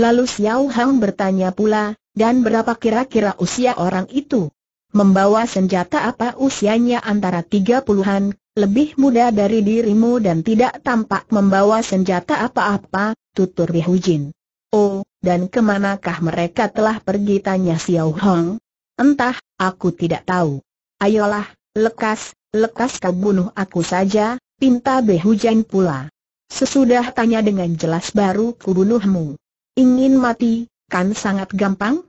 Lalu Xiao Hang bertanya pula, dan berapa kira-kira usia orang itu? Membawa senjata apa usianya antara tiga puluhan lebih muda dari dirimu dan tidak tampak membawa senjata apa-apa, tutur Li Hujin. Oh, dan kemanakah mereka telah pergi tanya Xiao Hong? Entah, aku tidak tahu. Ayolah, lekas, lekas kau bunuh aku saja, pinta Hujin pula. Sesudah tanya dengan jelas baru ku bunuhmu. Ingin mati, kan sangat gampang?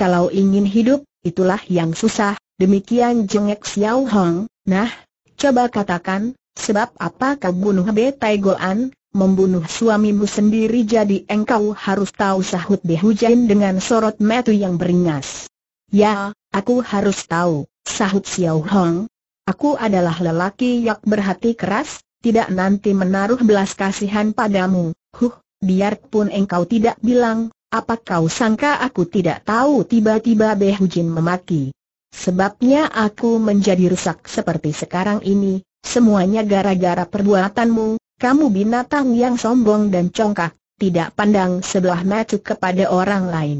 Kalau ingin hidup, itulah yang susah, demikian jengek Xiao Hong, nah, Coba katakan, sebab apa kau bunuh Betai Goan, membunuh suamimu sendiri jadi engkau harus tahu sahut dihujan dengan sorot metu yang beringas. Ya, aku harus tahu, sahut Xiao Hong. Aku adalah lelaki yang berhati keras, tidak nanti menaruh belas kasihan padamu, huh, biarpun engkau tidak bilang, apa kau sangka aku tidak tahu tiba-tiba Behujin memaki. Sebabnya aku menjadi rusak seperti sekarang ini, semuanya gara-gara perbuatanmu, kamu binatang yang sombong dan congkak, tidak pandang sebelah mata kepada orang lain.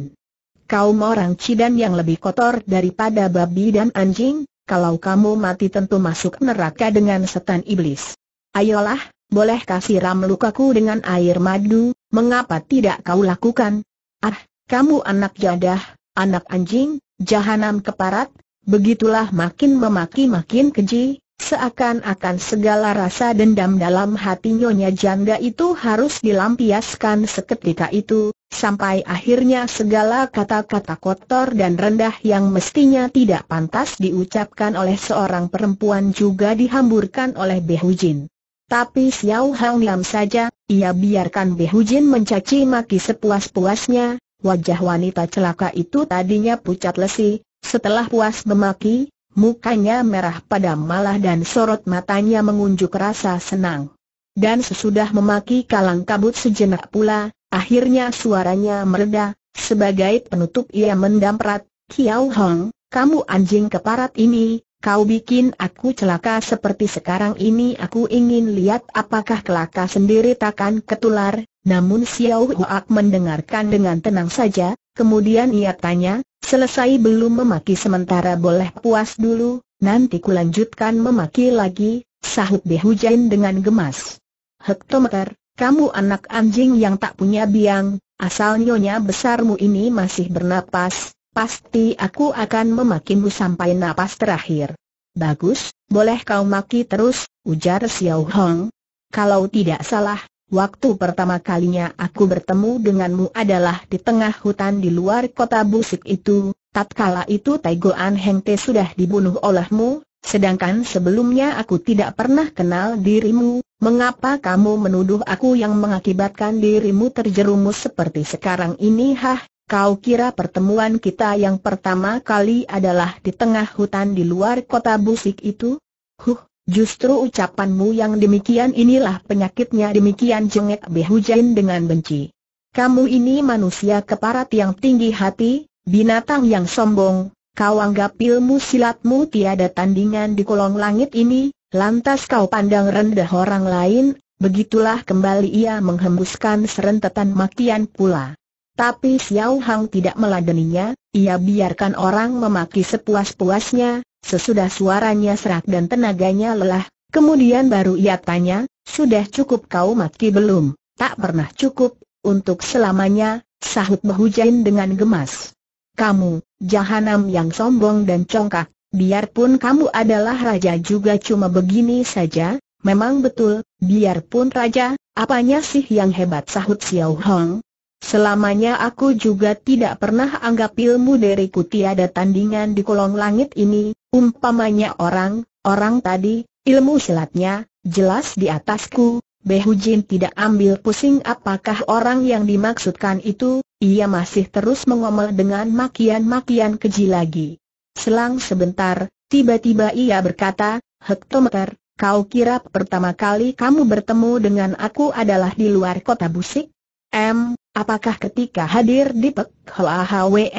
Kau mau orang cidan yang lebih kotor daripada babi dan anjing, kalau kamu mati tentu masuk neraka dengan setan iblis. Ayolah, boleh kasih ram lukaku dengan air madu, mengapa tidak kau lakukan? Ah, kamu anak jadah, anak anjing, Jahanam keparat, begitulah makin memaki makin keji, seakan-akan segala rasa dendam dalam hati nyonya janda itu harus dilampiaskan seketika itu, sampai akhirnya segala kata-kata kotor dan rendah yang mestinya tidak pantas diucapkan oleh seorang perempuan juga dihamburkan oleh Behujin. Tapi Xiao Hang Lam saja, ia biarkan Behujin mencaci maki sepuas-puasnya, Wajah wanita celaka itu tadinya pucat lesi, setelah puas memaki, mukanya merah padam malah dan sorot matanya mengunjuk rasa senang. Dan sesudah memaki kalang kabut sejenak pula, akhirnya suaranya mereda, sebagai penutup ia mendamprat, Kiao Hong, kamu anjing keparat ini, kau bikin aku celaka seperti sekarang ini aku ingin lihat apakah kelaka sendiri takkan ketular, namun Xiao Huak mendengarkan dengan tenang saja, kemudian ia tanya, selesai belum memaki sementara boleh puas dulu, nanti kulanjutkan memaki lagi, sahut Hujan dengan gemas. Hektometer, kamu anak anjing yang tak punya biang, asal nyonya besarmu ini masih bernapas, pasti aku akan memakimu sampai napas terakhir. Bagus, boleh kau maki terus, ujar Xiao Hong. Kalau tidak salah, Waktu pertama kalinya aku bertemu denganmu adalah di tengah hutan di luar kota busuk itu, tatkala itu Taigo An sudah dibunuh olehmu, sedangkan sebelumnya aku tidak pernah kenal dirimu, mengapa kamu menuduh aku yang mengakibatkan dirimu terjerumus seperti sekarang ini hah? Kau kira pertemuan kita yang pertama kali adalah di tengah hutan di luar kota busik itu? Huh, Justru ucapanmu yang demikian inilah penyakitnya demikian jengek Behujain dengan benci. Kamu ini manusia keparat yang tinggi hati, binatang yang sombong, kau anggap ilmu silatmu tiada tandingan di kolong langit ini, lantas kau pandang rendah orang lain, begitulah kembali ia menghembuskan serentetan makian pula. Tapi Xiao Hang tidak meladeninya, ia biarkan orang memaki sepuas-puasnya, sesudah suaranya serak dan tenaganya lelah, kemudian baru ia tanya, sudah cukup kau maki belum? Tak pernah cukup, untuk selamanya, sahut Behujain dengan gemas. Kamu, jahanam yang sombong dan congkak, biarpun kamu adalah raja juga cuma begini saja, memang betul, biarpun raja, apanya sih yang hebat sahut Xiao Hang? Selamanya aku juga tidak pernah anggap ilmu dariku tiada tandingan di kolong langit ini, umpamanya orang, orang tadi, ilmu silatnya, jelas di atasku, Behujin tidak ambil pusing apakah orang yang dimaksudkan itu, ia masih terus mengomel dengan makian-makian keji lagi. Selang sebentar, tiba-tiba ia berkata, Hektometer, kau kira pertama kali kamu bertemu dengan aku adalah di luar kota Busik? M. Apakah ketika hadir di Pek Hwe,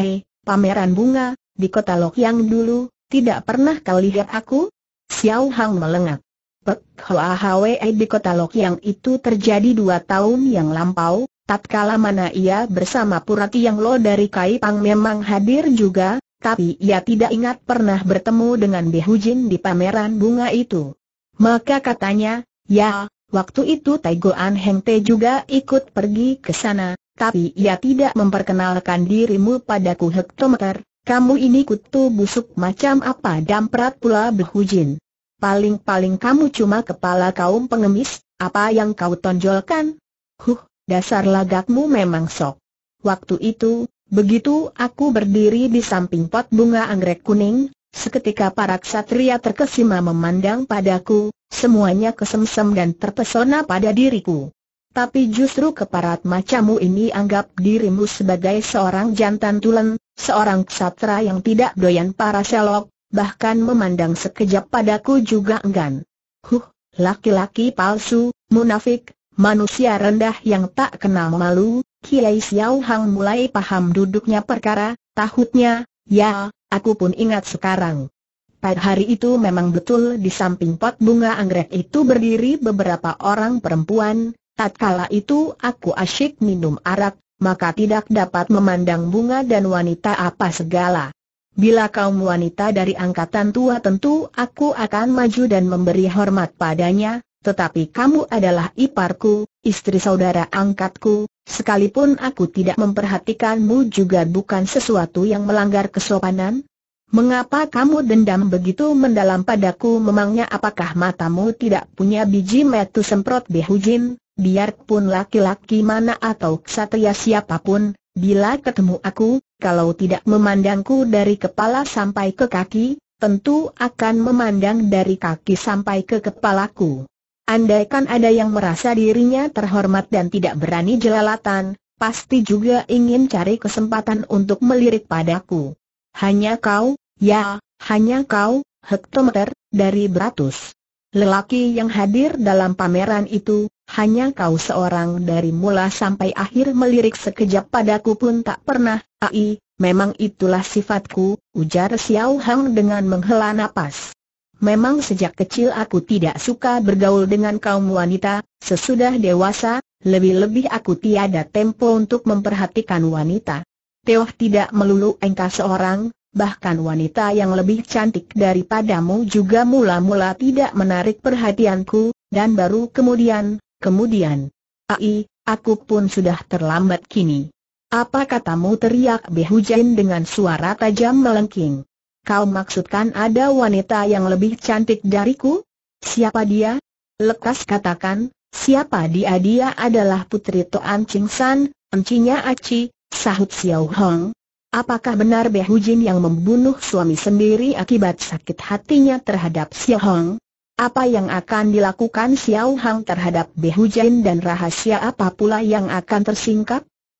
pameran bunga, di kota Lok yang dulu, tidak pernah kau lihat aku? Xiao Hang melengak. Pek Hwe di kota Lok yang itu terjadi dua tahun yang lampau, tatkala mana ia bersama Purati yang lo dari Kai Pang memang hadir juga, tapi ia tidak ingat pernah bertemu dengan Bihujin di pameran bunga itu. Maka katanya, ya, Waktu itu Goan Heng Te juga ikut pergi ke sana, tapi ia tidak memperkenalkan dirimu padaku hektometer, kamu ini kutu busuk macam apa damprat pula berhujin. Paling-paling kamu cuma kepala kaum pengemis, apa yang kau tonjolkan? Huh, dasar lagakmu memang sok. Waktu itu, begitu aku berdiri di samping pot bunga anggrek kuning, Seketika para ksatria terkesima memandang padaku, semuanya kesemsem dan terpesona pada diriku. Tapi justru keparat macamu ini anggap dirimu sebagai seorang jantan tulen, seorang ksatra yang tidak doyan para selok, bahkan memandang sekejap padaku juga enggan. Huh, laki-laki palsu, munafik, manusia rendah yang tak kenal malu, Kiai Xiao Hang mulai paham duduknya perkara, tahutnya, ya, Aku pun ingat sekarang. Pada hari itu memang betul di samping pot bunga anggrek itu berdiri beberapa orang perempuan, tatkala itu aku asyik minum arak, maka tidak dapat memandang bunga dan wanita apa segala. Bila kaum wanita dari angkatan tua tentu aku akan maju dan memberi hormat padanya, tetapi kamu adalah iparku, istri saudara angkatku, sekalipun aku tidak memperhatikanmu juga bukan sesuatu yang melanggar kesopanan? Mengapa kamu dendam begitu mendalam padaku memangnya apakah matamu tidak punya biji metu semprot behujin, biarpun laki-laki mana atau ksatria siapapun, bila ketemu aku, kalau tidak memandangku dari kepala sampai ke kaki, tentu akan memandang dari kaki sampai ke kepalaku. Andaikan ada yang merasa dirinya terhormat dan tidak berani jelalatan, pasti juga ingin cari kesempatan untuk melirik padaku. Hanya kau, ya, hanya kau, hektometer, dari beratus. Lelaki yang hadir dalam pameran itu, hanya kau seorang dari mula sampai akhir melirik sekejap padaku pun tak pernah, ai, memang itulah sifatku, ujar Xiao Hang dengan menghela napas. Memang sejak kecil aku tidak suka bergaul dengan kaum wanita, sesudah dewasa, lebih-lebih aku tiada tempo untuk memperhatikan wanita. Teoh tidak melulu engkau seorang, bahkan wanita yang lebih cantik daripadamu juga mula-mula tidak menarik perhatianku, dan baru kemudian, kemudian. Ai, aku pun sudah terlambat kini. Apa katamu teriak Behujan dengan suara tajam melengking. Kau maksudkan ada wanita yang lebih cantik dariku? Siapa dia? Lekas katakan, siapa dia dia adalah putri Toan Ching San, encinya Aci, sahut Xiao Hong. Apakah benar Beh Jin yang membunuh suami sendiri akibat sakit hatinya terhadap Xiao Hong? Apa yang akan dilakukan Xiao Hong terhadap Beh Jin dan rahasia apa pula yang akan tersingkap?